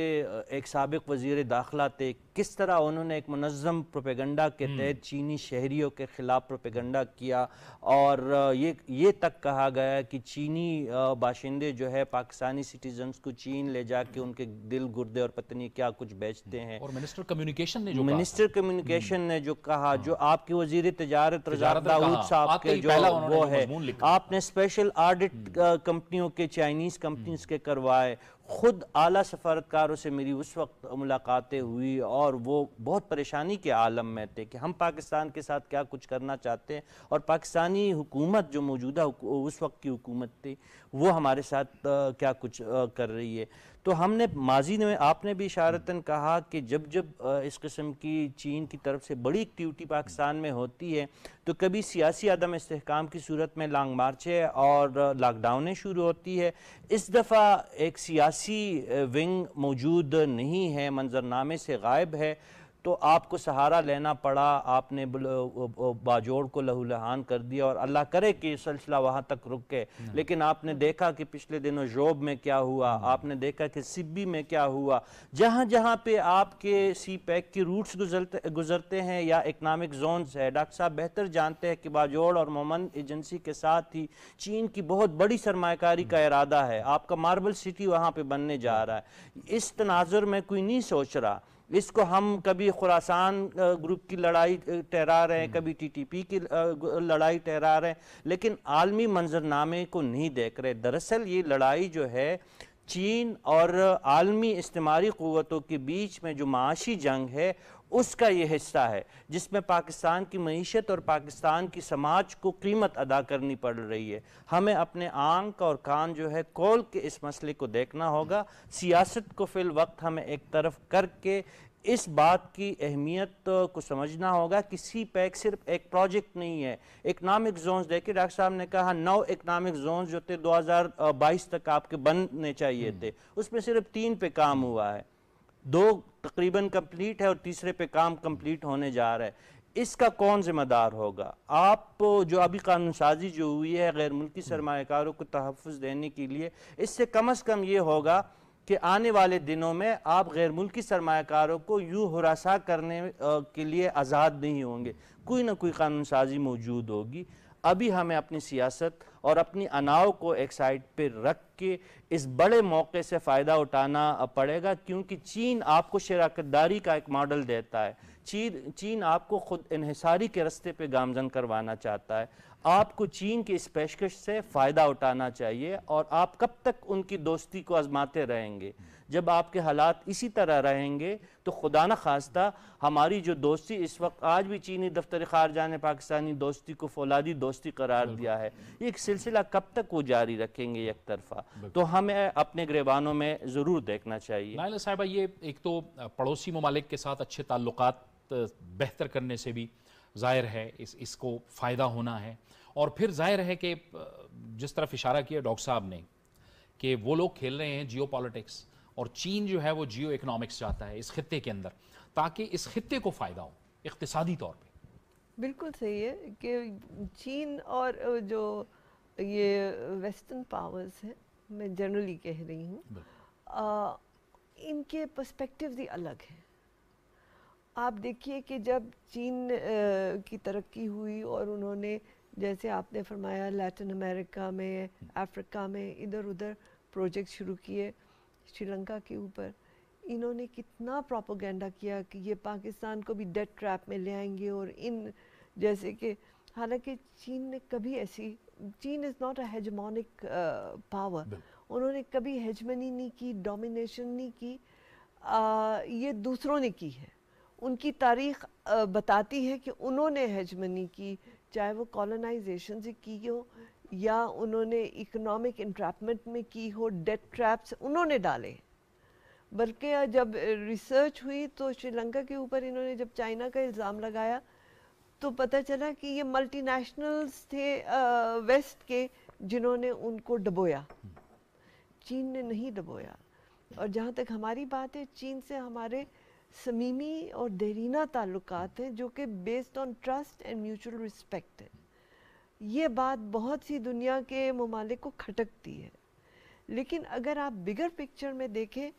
[SPEAKER 2] एक सबक वजीर दाखिला थे किस तरह उन्होंने एक मनज़म प्रोपेगंडा के हम्म। तहत चीनी शहरीों के ख़िलाफ़ प्रोपेगंडा किया और ये ये तक कहा गया कि चीनी बाशिंदे जो है पाकिस्तानी सिटीजन्स को चीन ले जाके उनके दिल गुर्दे और पत्नी क्या कुछ बेचते हैं और
[SPEAKER 1] मिनिस्टर कम्युनिकेशन ने जो मिनिस्टर
[SPEAKER 2] कम्युनिकेशन ने जो कहा हाँ। जो आपके वजीर तजारत दाऊद साहब तो के जो वो है आपने स्पेशल ऑडिट कंपनियों के चाइनीज़ कंपनीज हम्म। के करवाए खुद आला सफारतकारों से मेरी उस वक्त मुलाकातें हुई और और वो बहुत परेशानी के आलम में थे कि हम पाकिस्तान के साथ क्या कुछ करना चाहते हैं और पाकिस्तानी हुकूमत जो मौजूदा उस वक्त की हुकूमत थी वो हमारे साथ क्या कुछ कर रही है तो हमने माजी में आपने भी इशारतन कहा कि जब जब इस किस्म की चीन की तरफ से बड़ी एक्टिविटी पाकिस्तान में होती है तो कभी सियासी आदम इसकाम की सूरत में लॉन्ग मार्चें और लॉकडाउनें शुरू होती है इस दफ़ा एक सियासी विंग मौजूद नहीं है मंजरनामे से गायब है तो आपको सहारा लेना पड़ा आपने बाजोड़ को लहूलहान कर दिया और अल्लाह करे कि सिलसिला वहाँ तक रुक के हाँ। लेकिन आपने देखा कि पिछले दिनों जोब में क्या हुआ हाँ। आपने देखा कि सिब्बी में क्या हुआ जहाँ जहाँ पे आपके सी पैक की रूट्स गुजरते गुजरते हैं या इकनॉमिक जोनस है डॉक्टर साहब बेहतर जानते हैं कि बाजोड़ और ममन एजेंसी के साथ ही चीन की बहुत बड़ी सरमाकारी का हाँ। इरादा है आपका मार्बल सिटी वहाँ पर बनने जा रहा है इस तनाजुर में कोई नहीं सोच रहा इसको हम कभी खुरासान ग्रुप की लड़ाई ठहरा रहे हैं हम्म। कभी टीटीपी की लड़ाई ठहरा रहे हैं लेकिन आलमी मंजरनामे को नहीं देख रहे दरअसल ये लड़ाई जो है चीन और आलमी इस्तेमारी क़वतों के बीच में जो माशी जंग है उसका ये हिस्सा है जिसमें पाकिस्तान की मीशत और पाकिस्तान की समाज को कीमत अदा करनी पड़ रही है हमें अपने आंख और कान जो है कोल के इस मसले को देखना होगा सियासत को फिल वक्त हमें एक तरफ करके इस बात की अहमियत को समझना होगा कि सी पैक e सिर्फ एक प्रोजेक्ट नहीं है इकनॉमिक जोन देखिए डॉक्टर साहब ने कहा नौ इकनॉमिक जोन जो थे 2022 तक आपके बनने चाहिए हम्म। थे उसमें सिर्फ तीन पे काम हुआ है दो तकरीबन कंप्लीट है और तीसरे पे काम कंप्लीट होने जा रहा है इसका कौन ज़िम्मेदार होगा आप जो अभी कानून साजी जो हुई है गैर मुल्की सरमाकारों को तहफ़ देने के लिए इससे कम अज़ कम ये होगा कि आने वाले दिनों में आप गैर मुल्की सरमाकारों को यूँ हरासा करने के लिए आज़ाद नहीं होंगे कोई ना कोई कानून साजी मौजूद होगी अभी हमें अपनी सियासत और अपनी अनाव को एक साइड पर रख के इस बड़े मौके से फ़ायदा उठाना पड़ेगा क्योंकि चीन आपको शराकतदारी का एक मॉडल देता है चीन चीन आपको ख़ुद इन्हसारी के रस्ते पे गामजन करवाना चाहता है आपको चीन की इस पेशकश से फ़ायदा उठाना चाहिए और आप कब तक उनकी दोस्ती को आजमाते रहेंगे जब आपके हालात इसी तरह रहेंगे तो खुदा न खास्ता हमारी जो दोस्ती इस वक्त आज भी चीनी दफ्तर खारजा ने पाकिस्तानी दोस्ती को फौलादी दोस्ती करार दिया है
[SPEAKER 1] ये सिलसिला कब तक वो जारी रखेंगे एक तरफा तो हमें अपने गिरबानों में ज़रूर देखना चाहिए नायला साहबा ये एक तो पड़ोसी ममालिक के साथ अच्छे ताल्लुक बेहतर करने से भी ज़ाहिर है इस इसको फ़ायदा होना है और फिर ज़ाहिर है कि जिस तरफ इशारा किया डॉक्टर साहब ने कि वो लोग खेल रहे हैं जियो पॉलिटिक्स और चीन जो है वो जियो इकोनॉमिक्स चाहता है इस खत्े के अंदर ताकि इस खत्े को फ़ायदा हो इकतदी तौर पर
[SPEAKER 3] बिल्कुल सही है कि चीन और जो ये वेस्टर्न पावर्स हैं मैं जनरली कह रही हूँ इनके पर्सपेक्टिव ही अलग हैं आप देखिए कि जब चीन आ, की तरक्की हुई और उन्होंने जैसे आपने फरमाया लैटिन अमेरिका में हम्म। अफ्रीका में इधर उधर प्रोजेक्ट शुरू किए श्रीलंका के ऊपर इन्होंने कितना प्रोपोगेंडा किया कि ये पाकिस्तान को भी डेट ट्रैप में ले आएंगे और इन जैसे कि हालांकि चीन ने कभी ऐसी चीन is not a hegemonic power उन्होंने कभी हेजमनी नहीं की डोमिनेशन नहीं की आ, ये दूसरों ने की है उनकी तारीख आ, बताती है कि उन्होंने हेजमनी की चाहे वो कॉलोनाइजेशन से की हो या उन्होंने इकोनॉमिक इंट्रैपमेंट में की हो डेट ट्रैप्स उन्होंने डाले बल्कि जब रिसर्च हुई तो श्रीलंका के ऊपर इन्होंने जब चाइना का इल्ज़ाम लगाया तो पता चला कि ये मल्टीनेशनल्स थे आ, वेस्ट के जिन्होंने उनको डबोया चीन ने नहीं डबोया और जहाँ तक हमारी बात है चीन से हमारे समीमी और देरीना ताल्लुकात हैं जो कि based on trust and mutual respect है ये बात बहुत सी दुनिया के ममालिक को खटकती है लेकिन अगर आप बिगर पिक्चर में देखें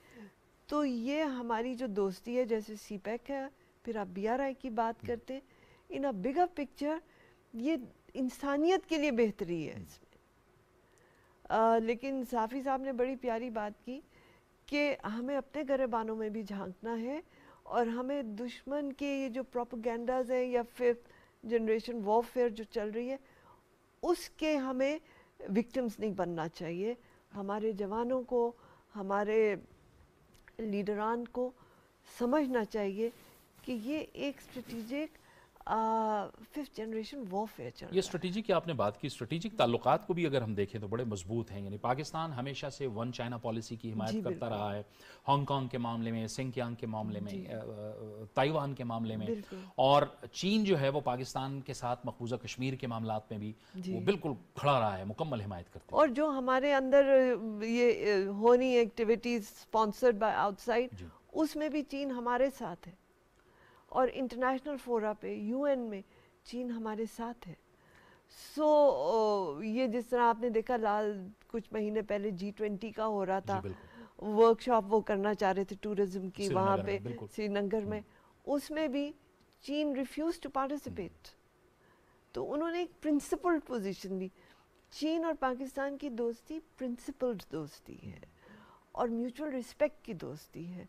[SPEAKER 3] तो ये हमारी जो दोस्ती है जैसे सी पैक e है फिर आप बी आर आई की बात हम्म। करते हैं इन अ बिगर पिक्चर ये इंसानियत के लिए बेहतरी है हम्म। इसमें लेकिन साफ़ी साहब ने बड़ी प्यारी बात की कि हमें अपने गरेबानों में भी झांकना है और हमें दुश्मन के ये जो प्रोपोगंडाज हैं या फिफ्थ जनरेशन वॉरफेयर जो चल रही है उसके हमें विक्टिम्स नहीं बनना चाहिए हमारे जवानों को हमारे लीडरान को समझना चाहिए कि ये एक स्ट्रेटिजिक फिफ्थ जनरेशन वॉरफेयर चल ये
[SPEAKER 1] स्ट्रेटेजी की आपने बात की स्ट्रेटेजिक ताल्लुकात को भी अगर हम देखें तो बड़े मजबूत हैं यानी पाकिस्तान हमेशा से वन चाइना पॉलिसी की हिमायत करता रहा है हांगकांग के मामले में सिंकियांग के मामले में ताइवान के मामले में और चीन जो है वो पाकिस्तान के साथ मकबूजा कश्मीर के मामला में भी वो बिल्कुल खड़ा रहा है मुकम्मल हिमायत करता
[SPEAKER 3] और जो हमारे अंदर ये होनी एक्टिविटीज स्पॉन्सर्ड बाई आउटसाइड उसमें भी चीन हमारे साथ है और इंटरनेशनल फोरा पे यूएन में चीन हमारे साथ है सो so, ये जिस तरह आपने देखा लाल कुछ महीने पहले जी ट्वेंटी का हो रहा था वर्कशॉप वो करना चाह रहे थे टूरिज्म की वहाँ पे श्रीनगर में हम्म। उसमें भी चीन रिफ्यूज टू पार्टिसिपेट तो उन्होंने एक प्रिंसिपल्ड पोजीशन ली चीन और पाकिस्तान की दोस्ती प्रिंसिपल्ड दोस्ती है और म्यूचुअल रिस्पेक्ट की दोस्ती है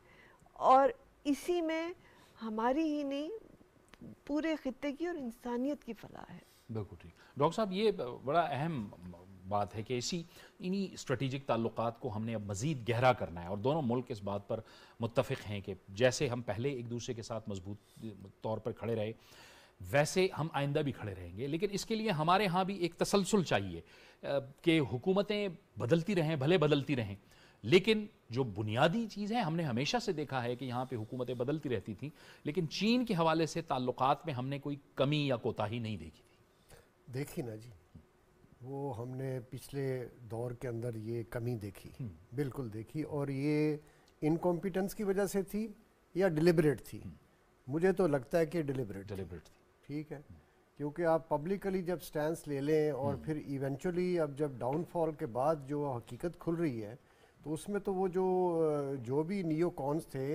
[SPEAKER 3] और इसी में हमारी ही नहीं पूरे खत्े की और इंसानियत की फलाह है
[SPEAKER 1] बिल्कुल ठीक डॉक्टर साहब ये बड़ा अहम बात है कि इसी इन्हीं स्ट्रेटिजिक ताल्लुक को हमने अब मज़ीद गहरा करना है और दोनों मुल्क इस बात पर मुतफ़ हैं कि जैसे हम पहले एक दूसरे के साथ मजबूत तौर पर खड़े रहे वैसे हम आइंदा भी खड़े रहेंगे लेकिन इसके लिए हमारे यहाँ भी एक तसलसल चाहिए कि हुकूमतें बदलती रहें भले बदलती रहें लेकिन जो बुनियादी चीज़ है हमने हमेशा से देखा है कि यहाँ पे हुकूमतें बदलती रहती थी लेकिन चीन के हवाले से ताल्लुकात में हमने कोई कमी या कोताही नहीं देखी
[SPEAKER 6] थी देखी ना जी वो हमने पिछले दौर के अंदर ये कमी देखी हम्म। बिल्कुल देखी और ये इनकॉम्पिटेंस की वजह से थी या डिलिबरेट थी हम्म। मुझे तो लगता है कि डिलिबरेट डिलिबरेट थी ठीक है क्योंकि आप पब्लिकली जब स्टैंड ले लें और हम्म। फिर इवेंचुअली अब जब डाउनफॉल के बाद जो हकीकत खुल रही है तो उसमें तो वो जो जो भी कॉन्स थे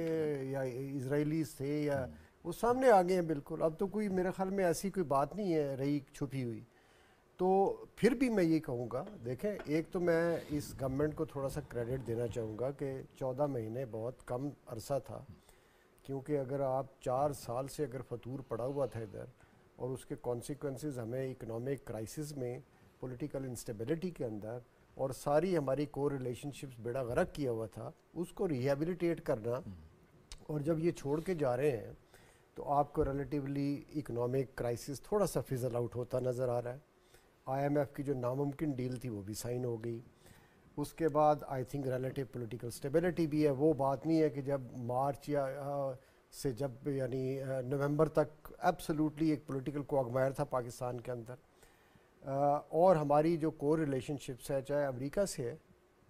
[SPEAKER 6] या इसराइलीज थे या वो सामने आ गए हैं बिल्कुल अब तो कोई मेरे ख्याल में ऐसी कोई बात नहीं है रही छुपी हुई तो फिर भी मैं ये कहूँगा देखें एक तो मैं इस गवर्नमेंट को थोड़ा सा क्रेडिट देना चाहूँगा कि चौदह महीने बहुत कम अरसा था क्योंकि अगर आप चार साल से अगर फतूर पड़ा हुआ था इधर और उसके कॉन्सिक्वेंसेस हमें इकोनॉमिक क्राइसिस में पॉलिटिकल इंस्टेबिलिटी के अंदर और सारी हमारी कोर रिलेशनशिप्स बेड़ा गर्क किया हुआ था उसको रिहेबिलिटेट करना और जब ये छोड़ के जा रहे हैं तो आपको रिलेटिवली इकोनॉमिक क्राइसिस थोड़ा सा फिजल आउट होता नज़र आ रहा है आईएमएफ की जो नामुमकिन डील थी वो भी साइन हो गई उसके बाद I think relative political stability भी है वो बात नहीं है कि जब मार्च या आ, से जब यानी नवंबर तक एब्सोल्युटली एक पॉलिटिकल कोगमायर था पाकिस्तान के अंदर और हमारी जो कोर रिलेशनशिप्स है चाहे अमेरिका से है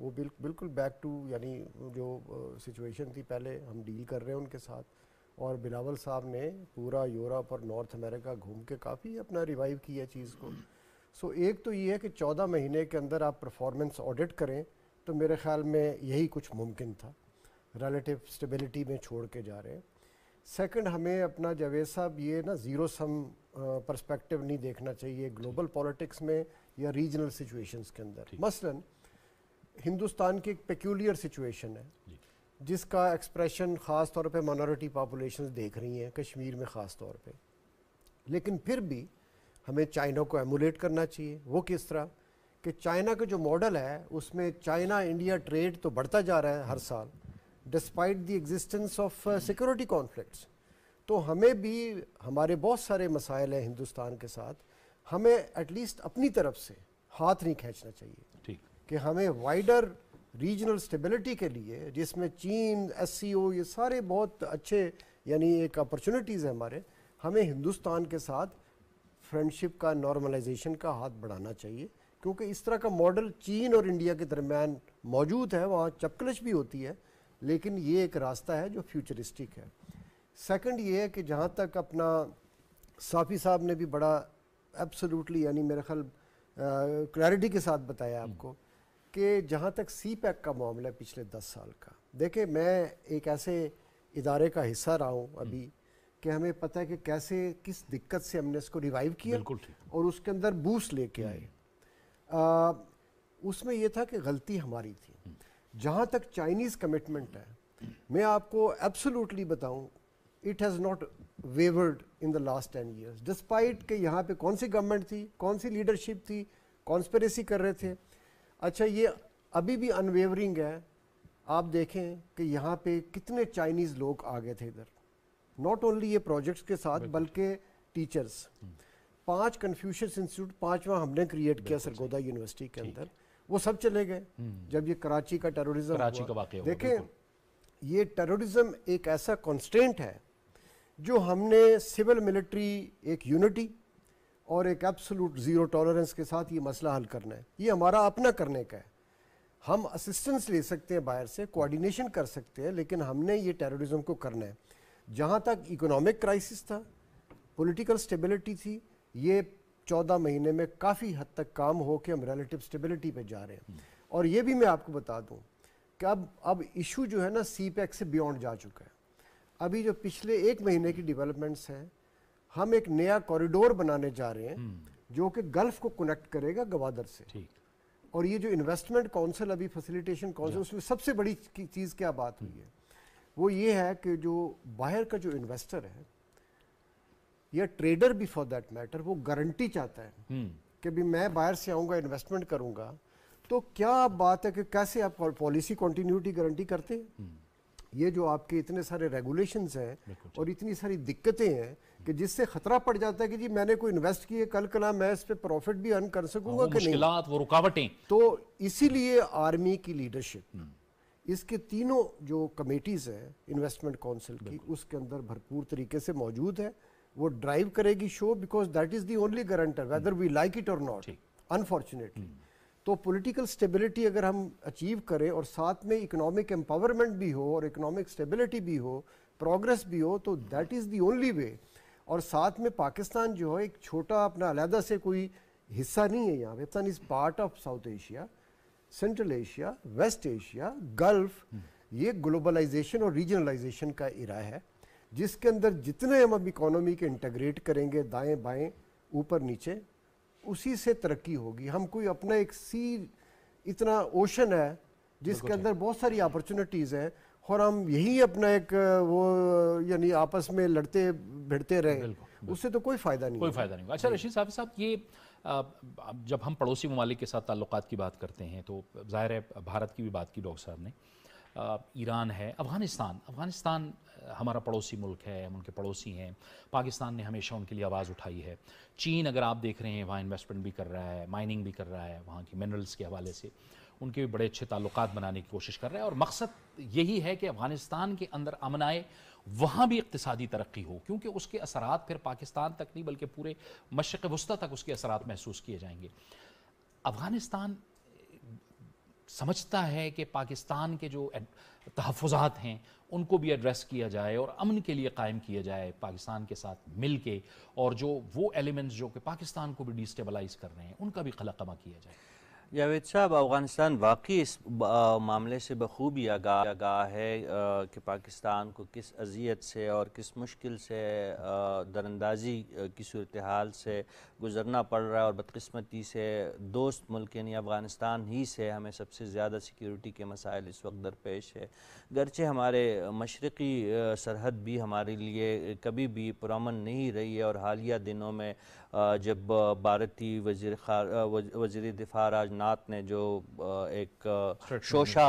[SPEAKER 6] वो बिल, बिल्कुल बैक टू यानी जो सिचुएशन थी पहले हम डील कर रहे हैं उनके साथ और बिलावल साहब ने पूरा यूरोप और नॉर्थ अमेरिका घूम के काफ़ी अपना रिवाइव किया चीज़ को सो so, एक तो ये है कि चौदह महीने के अंदर आप परफॉर्मेंस ऑडिट करें तो मेरे ख्याल में यही कुछ मुमकिन था रिलेटिव स्टेबिलिटी में छोड़ के जा रहे हैं सेकंड हमें अपना जावेद साहब ये ना ज़ीरो सम परस्पेक्टिव नहीं देखना चाहिए ग्लोबल पॉलिटिक्स में या रीजनल सिचुएशंस के अंदर मसलन हिंदुस्तान की एक पेक्यूलियर सिचुएशन है जिसका एक्सप्रेशन ख़ास तौर पे माइनॉरिटी पापुलेशन देख रही हैं कश्मीर में ख़ास तौर पे लेकिन फिर भी हमें चाइना को एमुलेट करना चाहिए वो किस तरह कि चाइना का जो मॉडल है उसमें चाइना इंडिया ट्रेड तो बढ़ता जा रहा है हर साल despite the existence of security conflicts तो हमें भी हमारे बहुत सारे मसाइल हैं हिंदुस्तान के साथ हमें एटलीस्ट अपनी तरफ से हाथ नहीं खींचना चाहिए ठीक कि हमें वाइडर रीजनल स्टेबिलिटी के लिए जिसमें चीन एस ये सारे बहुत अच्छे यानी एक अपॉर्चुनिटीज़ है हमारे हमें हिंदुस्तान के साथ फ्रेंडशिप का नॉर्मलाइजेशन का हाथ बढ़ाना चाहिए क्योंकि इस तरह का मॉडल चीन और इंडिया के दरमियान मौजूद है वहाँ चपकलश भी होती है लेकिन ये एक रास्ता है जो फ्यूचरिस्टिक है सेकंड ये है कि जहाँ तक अपना साफ़ी साहब ने भी बड़ा एब्सोल्युटली यानी मेरे ख्याल क्लैरिटी के साथ बताया हम्म। आपको कि जहाँ तक सी पैक का मामला है पिछले दस साल का देखिए मैं एक ऐसे इदारे का हिस्सा रहा हूँ हम्म। अभी कि हमें पता है कि कैसे किस दिक्कत से हमने इसको रिवाइव किया और उसके अंदर बूस लेके आए हम्म। उसमें यह था कि गलती हमारी थी जहाँ तक चाइनीज़ कमिटमेंट है मैं आपको एब्सोल्युटली बताऊं it has not wavered in the last ten years despite कि यहाँ पे कौन सी गवर्नमेंट थी कौन सी लीडरशिप थी कॉन्स्परेसी कर रहे थे अच्छा ये अभी भी अनवेवरिंग है आप देखें कि यहाँ पे कितने चाइनीज़ लोग आ गए थे इधर नॉट ओनली ये प्रोजेक्ट्स के साथ बल्कि टीचर्स हम्म। पांच कन्फ्यूश इंस्टीट्यूट पांचवा हमने क्रिएट किया सरगोदा यूनिवर्सिटी के अंदर वो सब चले गए हम्म। जब ये कराची का टेररिज्म देखें ये टेररिज्म एक ऐसा कॉन्स्टेंट है जो हमने सिविल मिलिट्री एक यूनिटी और एक एब्सोलूट ज़ीरो टॉलरेंस के साथ ये मसला हल करना है ये हमारा अपना करने का है हम असिस्टेंस ले सकते हैं बाहर से कोऑर्डिनेशन कर सकते हैं लेकिन हमने ये टेररिज्म को करना है जहाँ तक इकोनॉमिक क्राइसिस था पॉलिटिकल स्टेबिलिटी थी ये चौदह महीने में काफ़ी हद तक काम हो के हम रिलेटिव स्टेबिलिटी पे जा रहे हैं और ये भी मैं आपको बता दूँ कि अब अब इशू जो है ना सी पैक से बियॉन्ड जा चुका है अभी जो पिछले एक महीने की डेवलपमेंट्स हैं हम एक नया कॉरिडोर बनाने जा रहे हैं हम्म। जो कि गल्फ को कनेक्ट करेगा गवादर से और ये जो इन्वेस्टमेंट काउंसिल अभी फैसिलिटेशन काउंसिल उसमें सबसे बड़ी चीज़ क्या बात हुई है वो ये है कि जो बाहर का जो इन्वेस्टर है या ट्रेडर भी फॉर दैट मैटर वो गारंटी चाहता है हम्म। कि भी मैं बाहर से आऊँगा इन्वेस्टमेंट करूँगा तो क्या बात है कि कैसे आप पॉलिसी कॉन्टीन्यूटी गारंटी करते हैं हम्म। ये जो आपके इतने सारे रेगुलेशंस हैं और इतनी सारी दिक्कतें हैं कि जिससे खतरा पड़ जाता है कि जी मैंने कोई इन्वेस्ट किया कल कला मैं इस पर प्रॉफिट भी अर्न कर सकूंगा हाँ, कि नहीं वो रुकावटें तो इसीलिए आर्मी की लीडरशिप हम्म। इसके तीनों जो कमेटीज़ हैं इन्वेस्टमेंट काउंसिल की उसके अंदर भरपूर तरीके से मौजूद है वो ड्राइव करेगी so because that is the only guarantor whether we like it और नॉट अनफॉर्चुनेटली तो पॉलिटिकल स्टेबिलिटी अगर हम अचीव करें और साथ में इकोनॉमिक एम्पावरमेंट भी हो और इकोनॉमिक स्टेबिलिटी भी हो प्रोग्रेस भी हो तो that is the only way और साथ में पाकिस्तान जो है एक छोटा अपना अलहदा से कोई हिस्सा नहीं है यहाँ Pakistan is part of South Asia Central Asia West Asia Gulf ये ग्लोबलाइजेशन और रीजनलाइजेशन का इरा है जिसके अंदर जितने हम अब इकोनॉमी के इंटग्रेट करेंगे दाएं बाएं ऊपर नीचे उसी से तरक्की होगी हम कोई अपना एक सी इतना ओशन है जिसके अंदर बहुत सारी अपॉर्चुनिटीज़ हैं और हम यही अपना एक वो यानी आपस में लड़ते भिड़ते रहे उससे तो कोई फ़ायदा नहीं कोई फ़ायदा नहीं
[SPEAKER 1] अच्छा रशीद साहब साहब ये जब हम पड़ोसी ममालिक के साथ ताल्लुकात की बात करते हैं तो ज़ाहिर है भारत की भी बात की डॉक्टर साहब ने ईरान है अफ़गानिस्तान अफ़गानिस्तान हमारा पड़ोसी मुल्क है हम उनके पड़ोसी हैं पाकिस्तान ने हमेशा उनके लिए आवाज़ उठाई है चीन अगर आप देख रहे हैं वहाँ इन्वेस्टमेंट भी कर रहा है माइनिंग भी कर रहा है वहाँ की मिनरल्स के हवाले से उनके भी बड़े अच्छे ताल्लुक बनाने की कोशिश कर रहा है और मकसद यही है कि अफ़गानिस्तान के अंदर अमन आए वहाँ भी इकतसादी तरक्की हो क्योंकि उसके असरात फिर पाकिस्तान तक नहीं बल्कि पूरे मशरक़ वस्ती तक उसके असरात महसूस किए जाएंगे अफ़गानिस्तान समझता है कि पाकिस्तान के जो तहफ़ात हैं उनको भी एड्रेस किया जाए और अमन के लिए कायम किया जाए पाकिस्तान के साथ मिल के और जो वो एलिमेंट्स जो कि पाकिस्तान को भी डिस्टेबलाइज कर रहे हैं उनका भी खलकमा किया जाए
[SPEAKER 2] जावेद साहब अफ़गानिस्तान वाकई इस मामले से बखूबी आगा आगाह है कि पाकिस्तान को किस अजियत से और किस मुश्किल से दरअंदाजी की सूरत हाल से गुजरना पड़ रहा है और बदकस्मती से दोस्त मुल्क यानी अफ़गानिस्तान ही से हमें सबसे ज़्यादा सिक्योरिटी के मसाइल इस वक्त दरपेश है गरचे हमारे मशरक़ी सरहद भी हमारे लिए कभी भी पुरमन नहीं रही है और हालिया दिनों में जब भारतीय वजीर वजीर दिफा राजनाथ ने जो एक शोशा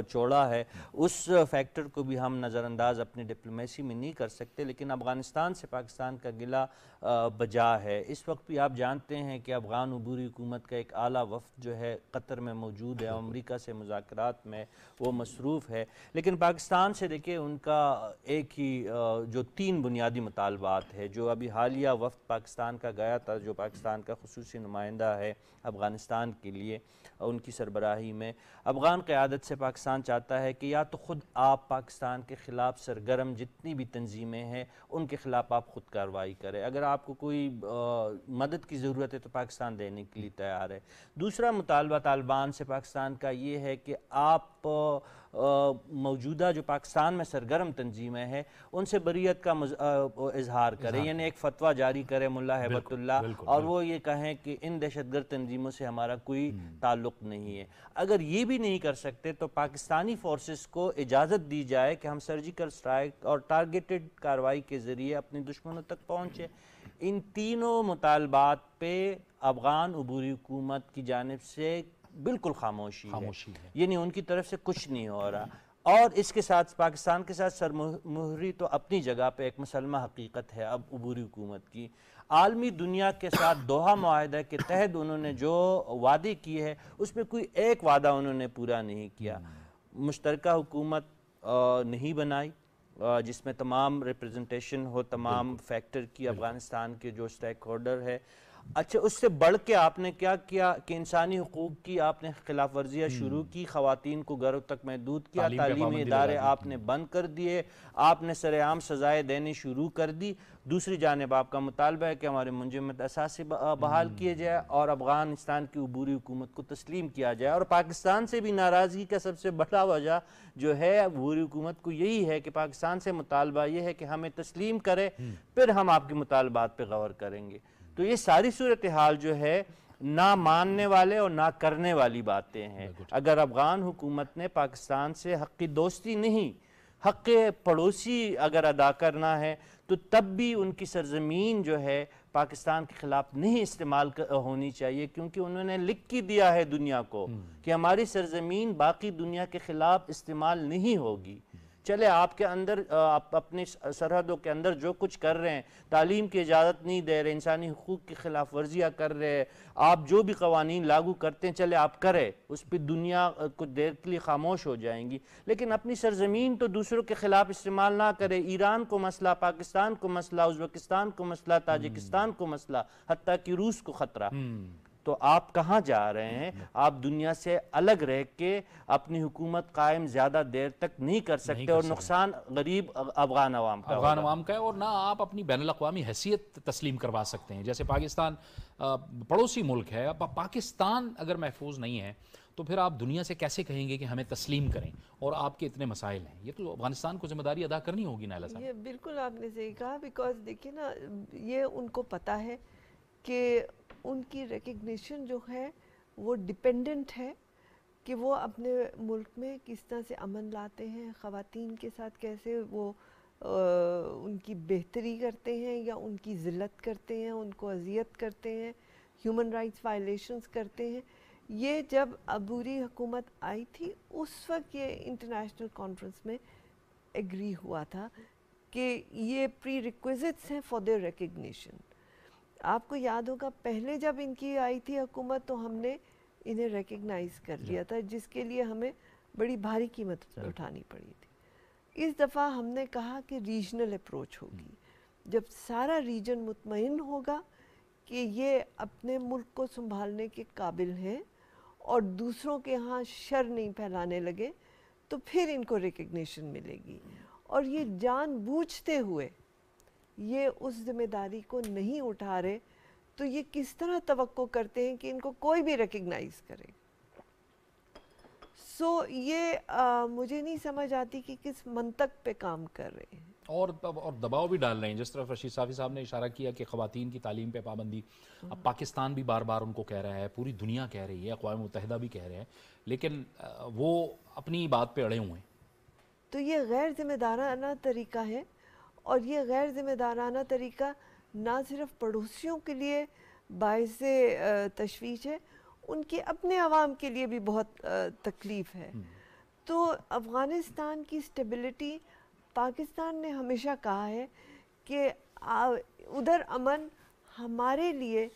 [SPEAKER 2] चौड़ा है उस फैक्टर को भी हम नज़रअंदाज अपनी डिप्लोमेसी में नहीं कर सकते लेकिन अफ़गानिस्तान से पाकिस्तान का गिला बजा है इस वक्त भी आप जानते हैं कि अफ़गान अबूरी हुकूमत का एक अली वफद जो है कतर में मौजूद है अमरीका से मुजाकर में वो मसरूफ़ है लेकिन पाकिस्तान से देखिए उनका एक ही जो तीन बुनियादी मुतालबात है जो अभी हालिया वफद पाकिस्तान का गया था जो पाकिस्तान का खसूस नुमाइंदा है अफ़गानिस्तान के लिए उनकी सरबराही में अफ़गान क़्यादत से पाकिस्तान चाहता है कि या तो ख़ुद आप पाकिस्तान के ख़िलाफ़ सरगर्म जितनी भी तंजीमें हैं उनके ख़िलाफ़ आप ख़ुद कार्रवाई करें अगर आपको कोई आ, मदद की ज़रूरत है तो पाकिस्तान देने के लिए तैयार है दूसरा मुतालबा तालिबान से पाकिस्तान का ये है कि आप मौजूदा जो पाकिस्तान में सरगर्म तंजीमें हैं उनसे बरीत का इजहार करें यानी एक फतवा जारी करें मुला हैबतुल्ला और वो ये कहें कि इन दहशतगर्द तंजीमों से हमारा कोई हम्म। ताल्लुक नहीं है अगर ये भी नहीं कर सकते तो पाकिस्तानी फोर्सेस को इजाज़त दी जाए कि हम सर्जिकल स्ट्राइक और टारगेटेड कार्रवाई के ज़रिए अपने दुश्मनों तक पहुँचें इन तीनों मुतालबात पे अफ़गान अबूरी हुकूमत की जानब से बिल्कुल खामोशी खामोशी है, है। यानी उनकी तरफ से कुछ नहीं हो रहा और इसके साथ पाकिस्तान के साथ सरमोहरी तो अपनी जगह पे एक मुसलमा हकीकत है अब अबूरी हुकूमत की आलमी दुनिया के साथ दोहा माहे के तहत उन्होंने जो वादे किए हैं उसमें कोई एक वादा उन्होंने पूरा नहीं किया हम्म। मुश्तरक हुकूमत नहीं बनाई जिसमें तमाम रिप्रेजेंटेशन हो तमाम फैक्टर की अफ़गानिस्तान के जो स्टेक होल्डर है अच्छा उससे बढ़ के आपने क्या किया कि इंसानी हकूक की आपने खिलाफ वर्जियाँ हम्म। शुरू की खातन को घरों तक महदूद किया तालीमी इदारे आपने बंद कर दिए आपने सरेआम सजाएँ देनी शुरू कर दी दूसरी जानब आपका मुतालबा है कि हमारे मुंजमत असासी बहाल हम्म। किए जाए और अफगानिस्तान की अबूरी हुकूमत को तस्लीम किया जाए और पाकिस्तान से भी नाराज़गी का सबसे बड़ा वजह जो है अबूरी हुकूमत को यही है कि पाकिस्तान से मुतालबा ये है कि हमें तस्लीम करें हम्म। फिर हम आपके मुतालबात पर गौर करेंगे तो ये सारी सूरत हाल जो है ना मानने वाले और ना करने वाली बातें हैं अगर अफ़गान हुकूमत ने पाकिस्तान से हक़ की दोस्ती नहीं हक़ पड़ोसी अगर अदा करना है तो तब भी उनकी सरजमीन जो है पाकिस्तान के ख़िलाफ़ नहीं इस्तेमाल होनी चाहिए क्योंकि उन्होंने लिख के दिया है दुनिया को हम्म। कि हमारी सरजमीन बाकी दुनिया के ख़िलाफ़ इस्तेमाल नहीं होगी चले आपके अंदर आप अपने सरहदों के अंदर जो कुछ कर रहे हैं तालीम की इजाज़त नहीं दे रहे इंसानी हकूक़ की खिलाफ वर्जियाँ कर रहे हैं आप जो भी कवानी लागू करते हैं चले आप करें उस पर दुनिया कुछ देर के लिए खामोश हो जाएंगी लेकिन अपनी सरजमीन तो दूसरों के ख़िलाफ़ इस्तेमाल ना करें ईरान को मसला पाकिस्तान को मसला उज्बेकिस्तान को मसला ताजिकिस्तान को मसला हती कि रूस को ख़तरा हम्म। तो आप कहाँ जा रहे हैं आप दुनिया से अलग रह के अपनी हुकूमत कायम ज़्यादा देर तक नहीं कर सकते नहीं कर और नुकसान
[SPEAKER 1] गरीब अफगान अवाम का अफगान अवाम का है और ना आप अपनी बैन अवी हैसियत तस्लीम करवा सकते हैं जैसे पाकिस्तान पड़ोसी मुल्क है पाकिस्तान अगर महफूज नहीं है तो फिर आप दुनिया से कैसे कहेंगे कि हमें तस्लीम करें और आपके इतने मसाइल हैं ये तो अफगानिस्तान को जिम्मेदारी अदा करनी होगी नाला साहब
[SPEAKER 3] ये बिल्कुल आपने सही कहा बिकॉज देखिए ना ये उनको पता है कि उनकी रिकग्निशन जो है वो डिपेंडेंट है कि वो अपने मुल्क में किस तरह से अमन लाते हैं ख़वान के साथ कैसे वो आ, उनकी बेहतरी करते हैं या उनकी ज़िलत करते हैं उनको अजियत करते हैं ह्यूमन राइट्स वायलेशंस करते हैं ये जब अबूरी हुकूमत आई थी उस वक्त ये इंटरनेशनल कॉन्फ्रेंस में एग्री हुआ था कि ये प्री रिक्वेजिट्स हैं फॉर देयर रिकग्निशन आपको याद होगा पहले जब इनकी आई थी हुकूमत तो हमने इन्हें रिकग्नाइज कर लिया था जिसके लिए हमें बड़ी भारी कीमत उठानी पड़ी थी इस दफ़ा हमने कहा कि रीजनल अप्रोच होगी जब सारा रीजन मुतमिन होगा कि ये अपने मुल्क को संभालने के काबिल हैं और दूसरों के यहाँ शर नहीं फैलाने लगे तो फिर इनको रिकग्निशन मिलेगी और ये जान बूझते हुए ये उस जिम्मेदारी को नहीं उठा रहे तो ये किस तरह तो करते हैं कि इनको कोई भी रिकग्नाइज करे सो so, ये आ, मुझे नहीं समझ आती कि किस मंतक पे काम कर रहे हैं और और
[SPEAKER 1] दबाव भी डाल रहे हैं जिस तरफ रशीद साफी साहब ने इशारा किया कि खातन की तालीम पे पाबंदी अब हम्म। पाकिस्तान भी बार बार उनको कह रहा है पूरी दुनिया कह रही है अकवा मुतहदा भी कह रहे हैं लेकिन वो अपनी बात पे अड़े हुए हैं
[SPEAKER 3] तो ये गैर जिम्मेदाराना तरीका है और ये गैर ज़िम्मेदाराना तरीका ना सिर्फ पड़ोसियों के लिए बायस तशवीश है उनके अपने आवाम के लिए भी बहुत तकलीफ़ है हम्म। तो अफ़गानिस्तान की स्टेबिलिटी पाकिस्तान ने हमेशा कहा है कि उधर अमन हमारे लिए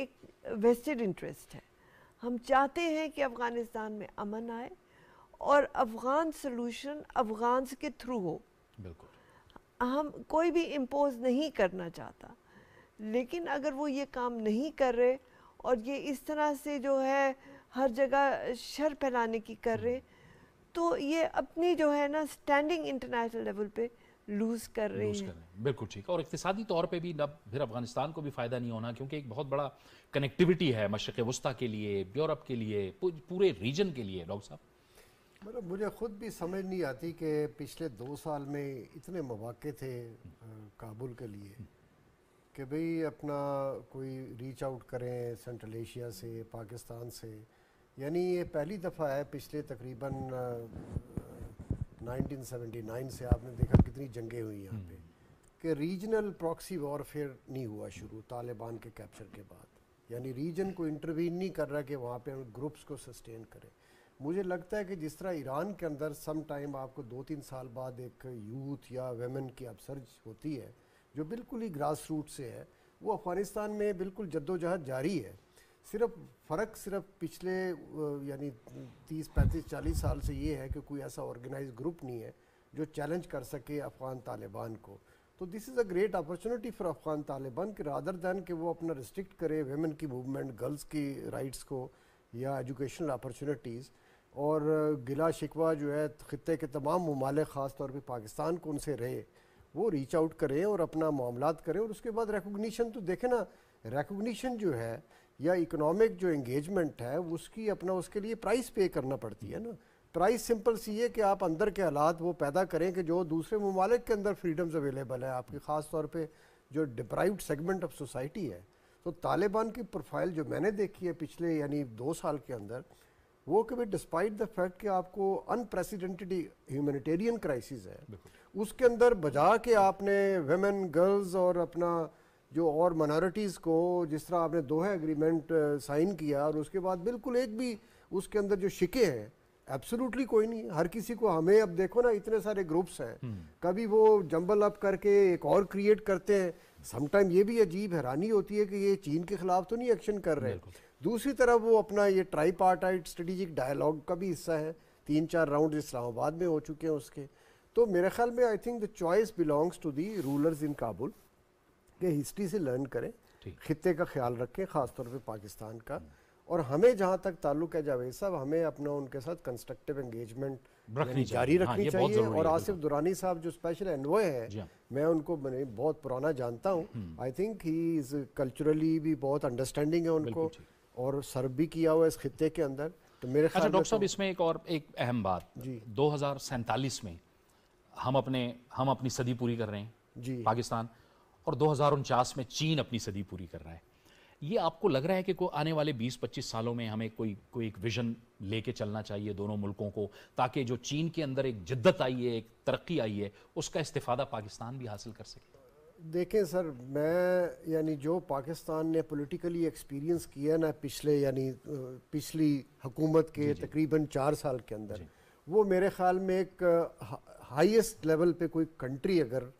[SPEAKER 3] एक वेस्टेड इंटरेस्ट है हम चाहते हैं कि अफ़गानिस्तान में अमन आए और अफ़गान सलूशन अफ़गान के थ्रू हो बिल्कुल हम कोई भी इम्पोज नहीं करना चाहता लेकिन अगर वो ये काम नहीं कर रहे और ये इस तरह से जो है हर जगह शर फैलाने की कर रहे तो ये अपनी जो है ना स्टैंडिंग इंटरनेशनल लेवल पे लूज कर रहे हैं
[SPEAKER 1] बिल्कुल ठीक है और इकतदी तौर पे भी अब फिर अफगानिस्तान को भी फ़ायदा नहीं होना क्योंकि एक बहुत बड़ा कनेक्टिविटी है मशरक़ वस्ती के लिए यूरोप के लिए पूरे रीजन के लिए डॉक्टर साहब
[SPEAKER 6] मतलब मुझे ख़ुद भी समझ नहीं आती कि पिछले दो साल में इतने मौाक़े थे काबुल के लिए कि भाई अपना कोई रीच आउट करें सेंट्रल एशिया से पाकिस्तान से यानी ये पहली दफ़ा है पिछले तकरीबन 1979 से आपने देखा कितनी जंगें हुई यहाँ पे हम्म। कि रीजनल प्रॉक्सी वॉरफेयर नहीं हुआ शुरू तालिबान के कैप्चर के बाद यानी रीजन को इंटरवीन नहीं कर रहा कि वहाँ पे ग्रुप्स को सस्टेन करें मुझे लगता है कि जिस तरह ईरान के अंदर सम टाइम आपको दो तीन साल बाद एक यूथ या वेमेन की अपसर्ज होती है जो बिल्कुल ही ग्रास रूट से है वो अफ़गानिस्तान में बिल्कुल जद्दोजहद जारी है सिर्फ फ़र्क सिर्फ पिछले यानी तीस पैंतीस चालीस साल से ये है कि कोई ऐसा ऑर्गेनाइज ग्रुप नहीं है जो चैलेंज कर सके अफ़गान तालिबान को तो this is a great opportunity for Afghan Taliban कि रादर दैन कि वो अपना रिस्ट्रिक्ट करे वेमेन की मूवमेंट गर्ल्स की राइट्स को या एजुकेशनल अपॉर्चुनिटीज़ और गिला शिकवा जो है ख़त्े के तमाम ममालिक ख़ास तौर पर पाकिस्तान को उनसे रहे वो रीच आउट करें और अपना मामला करें और उसके बाद रेकोगशन तो देखें ना रेकोगशन जो है या इकोनॉमिक जो इंगेजमेंट है उसकी अपना उसके लिए प्राइस पे करना पड़ती है ना प्राइस सिंपल सी है कि आप अंदर के हालात वो पैदा करें कि जो दूसरे ममालिक के अंदर फ्रीडम्स अवेलेबल है आपकी ख़ास तौर पर जो डिप्राइव्ड सेगमेंट ऑफ सोसाइटी है तो तालिबान की प्रोफाइल जो मैंने देखी है पिछले यानी दो साल के अंदर वो कि भाई डिस्पाइट द फैक्ट कि आपको अनप्रेसिडेंटेड ह्यूमैनिटेरियन क्राइसिस है उसके अंदर बजा के आपने वेमेन गर्ल्स और अपना जो और माइनॉरिटीज़ को जिस तरह आपने दोहे एग्रीमेंट साइन uh, किया और उसके बाद बिल्कुल एक भी उसके अंदर जो शिके हैं एब्सोलूटली कोई नहीं हर किसी को हमें अब देखो ना इतने सारे ग्रुप्स हैं हम्म। कभी वो जंबल अप करके एक और क्रिएट करते हैं समटाइम ये भी अजीब हैरानी होती है कि ये चीन के खिलाफ तो नहीं एक्शन कर रहे दूसरी तरफ वो अपना ये ट्राई आइट स्ट्रेटिजिक डायलॉग का भी हिस्सा है तीन चार राउंड इस्लामाबाद में हो चुके हैं उसके तो मेरे ख्याल में I think the choice belongs to the rulers in Kabul के हिस्ट्री से लर्न करें खत्े का ख्याल रखें ख़ासतौर पर पाकिस्तान का और हमें जहाँ तक ताल्लुक है जावेद साहब हमें अपना उनके साथ कंस्ट्रक्टिव एंगेजमेंट रखनी जारी रखनी हाँ, चाहिए और आसिफ दुरानी साहब जो स्पेशल एनवॉय है मैं उनको मैंने बहुत पुराना जानता हूँ I think he is culturally भी बहुत अंडरस्टैंडिंग है उनको और सर्व भी किया हुआ इस खत्े के अंदर तो मेरे अच्छा डॉक्टर साहब तो
[SPEAKER 1] इसमें एक और एक अहम बात जी दो हज़ार में हम अपने हम अपनी सदी पूरी कर रहे हैं जी पाकिस्तान और दो हज़ार उनचास में चीन अपनी सदी पूरी कर रहा है ये आपको लग रहा है कि कोई आने वाले 20-25 सालों में हमें कोई कोई एक विजन लेके चलना चाहिए दोनों मुल्कों को ताकि जो चीन के अंदर एक जिद्दत आई है एक तरक्की आई है उसका इस्तेफादा पाकिस्तान भी हासिल कर सके
[SPEAKER 6] देखें सर मैं यानी जो पाकिस्तान ने पॉलिटिकली एक्सपीरियंस किया ना पिछले यानी पिछली हुकूमत के तकरीबन चार साल के अंदर वो मेरे ख्याल में एक हाईएस्ट लेवल पे कोई कंट्री अगर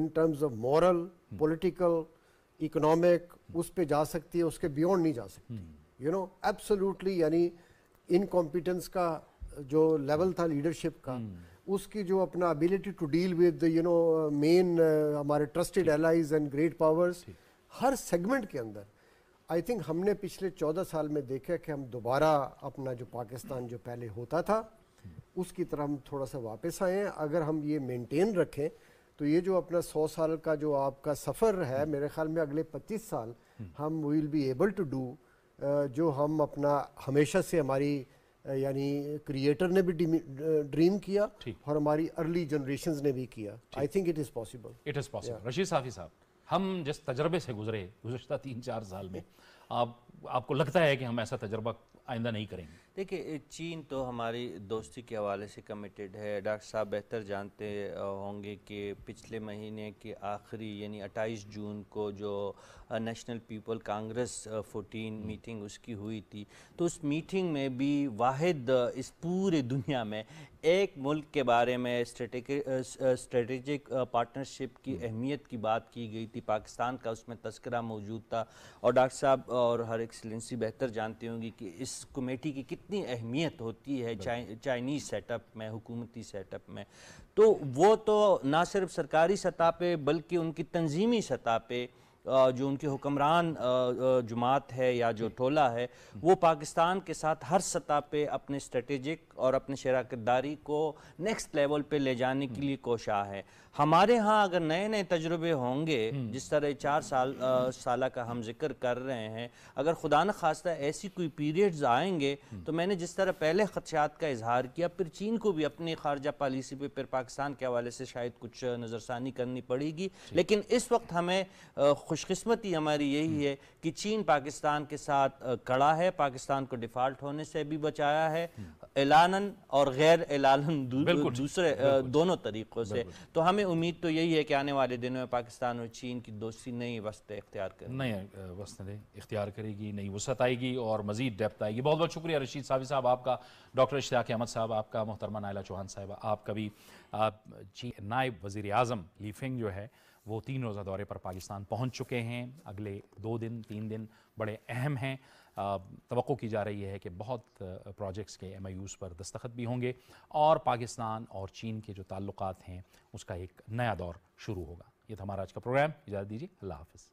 [SPEAKER 6] in terms of moral political economic उस पर जा सकती है उसके बियॉन्ड नहीं जा सकती यू नो एब्सोल्युटली यानी इनकॉम्पिटेंस का जो लेवल था लीडरशिप का हम्म। उसकी जो अपना ability to deal with you know main हमारे trusted allies and great powers हर सेगमेंट के अंदर आई थिंक हमने पिछले चौदह साल में देखा कि हम दोबारा अपना जो पाकिस्तान जो पहले होता था हम्म। उसकी तरह हम थोड़ा सा वापस आए हैं अगर हम ये मेंटेन रखें तो ये जो अपना सौ साल का जो आपका सफ़र है हम्म। मेरे ख्याल में अगले पच्चीस साल हम्म। हम will be able to do जो हम अपना हमेशा से हमारी यानी क्रिएटर ने भी ड्रीम किया और हमारी अर्ली जनरेशन ने भी किया I think it is possible it is possible
[SPEAKER 1] Rashid Safi साहब हम जिस तजर्बे से गुजरे गुजशत तीन चार साल में आप आपको लगता है कि हम ऐसा तजर्बा आइंदा नहीं करेंगे
[SPEAKER 2] देखिए चीन तो हमारी दोस्ती के हवाले से कमिटेड है डॉक्टर साहब बेहतर जानते होंगे कि पिछले महीने के आखिरी यानी 28 जून को जो नेशनल पीपल कांग्रेस 14 मीटिंग उसकी हुई थी तो उस मीटिंग में भी वाहिद इस पूरे दुनिया में एक मुल्क के बारे में स्ट्रेटिक पार्टनरशिप की हम्म। अहमियत की बात की गई थी पाकिस्तान का उसमें तस्करा मौजूद था और डॉक्टर साहब और हर एक्सलेंसी बेहतर जानती होंगी कि इस कमेटी की कितनी कितनी अहमियत होती है चाइ, चाइनीज़ सेटअप में हुकूमती सेटअप में तो वो तो ना सिर्फ सरकारी सतह पे बल्कि उनकी तंजीमी सतह पे जो उनके हुक्मरान जमात है या जो टोला है वो पाकिस्तान के साथ हर सतह पे अपने स्ट्रेटेजिक और अपने शराकतदारी को नेक्स्ट लेवल पे ले जाने के लिए कोशा है हमारे यहाँ अगर नए नए तजुर्बे होंगे हम्म। जिस तरह चार साल साल का हम जिक्र कर रहे हैं अगर खुदा न खास्ता ऐसी कोई पीरियड्स आएंगे हम्म। तो मैंने जिस तरह पहले खदशात का इजहार किया फिर चीन को भी अपनी खारजा पॉलिसी पे फिर पाकिस्तान के हवाले से शायद कुछ नज़रसानी करनी पड़ेगी लेकिन इस वक्त हमें खुशकस्मती हमारी यही हम्म। है कि चीन पाकिस्तान के साथ कड़ा है पाकिस्तान को डिफ़ॉल्ट होने से भी बचाया है एलानन हम्म। और गैर एलानन दू, दूसरे दोनों
[SPEAKER 1] तरीक़ों से
[SPEAKER 2] तो हमें उम्मीद तो यही है कि आने वाले दिनों में पाकिस्तान और चीन की दोस्ती नई वस्त
[SPEAKER 1] इख्तियार कर नई वस्त इख्तियार करेगी नई वसत आएगी और मजीद डेप्थ आएगी बहुत बहुत शुक्रिया रशीद साहब साहब आपका डॉक्टर इश्ताक अहमद साहब आपका मोहतरमा नायला चौहान साहब आपका भी आप नायब वज़ी अजम लीफिंग जो है वो तीन रोज़ा दौरे पर पाकिस्तान पहुंच चुके हैं अगले दो दिन तीन दिन बड़े अहम हैं तो की जा रही है कि बहुत प्रोजेक्ट्स के एम पर दस्तखत भी होंगे और पाकिस्तान और चीन के जो ताल्लुक हैं उसका एक नया दौर शुरू होगा ये था हमारा आज का प्रोग्राम इजाज़त दीजिए अल्लाह हाफिज़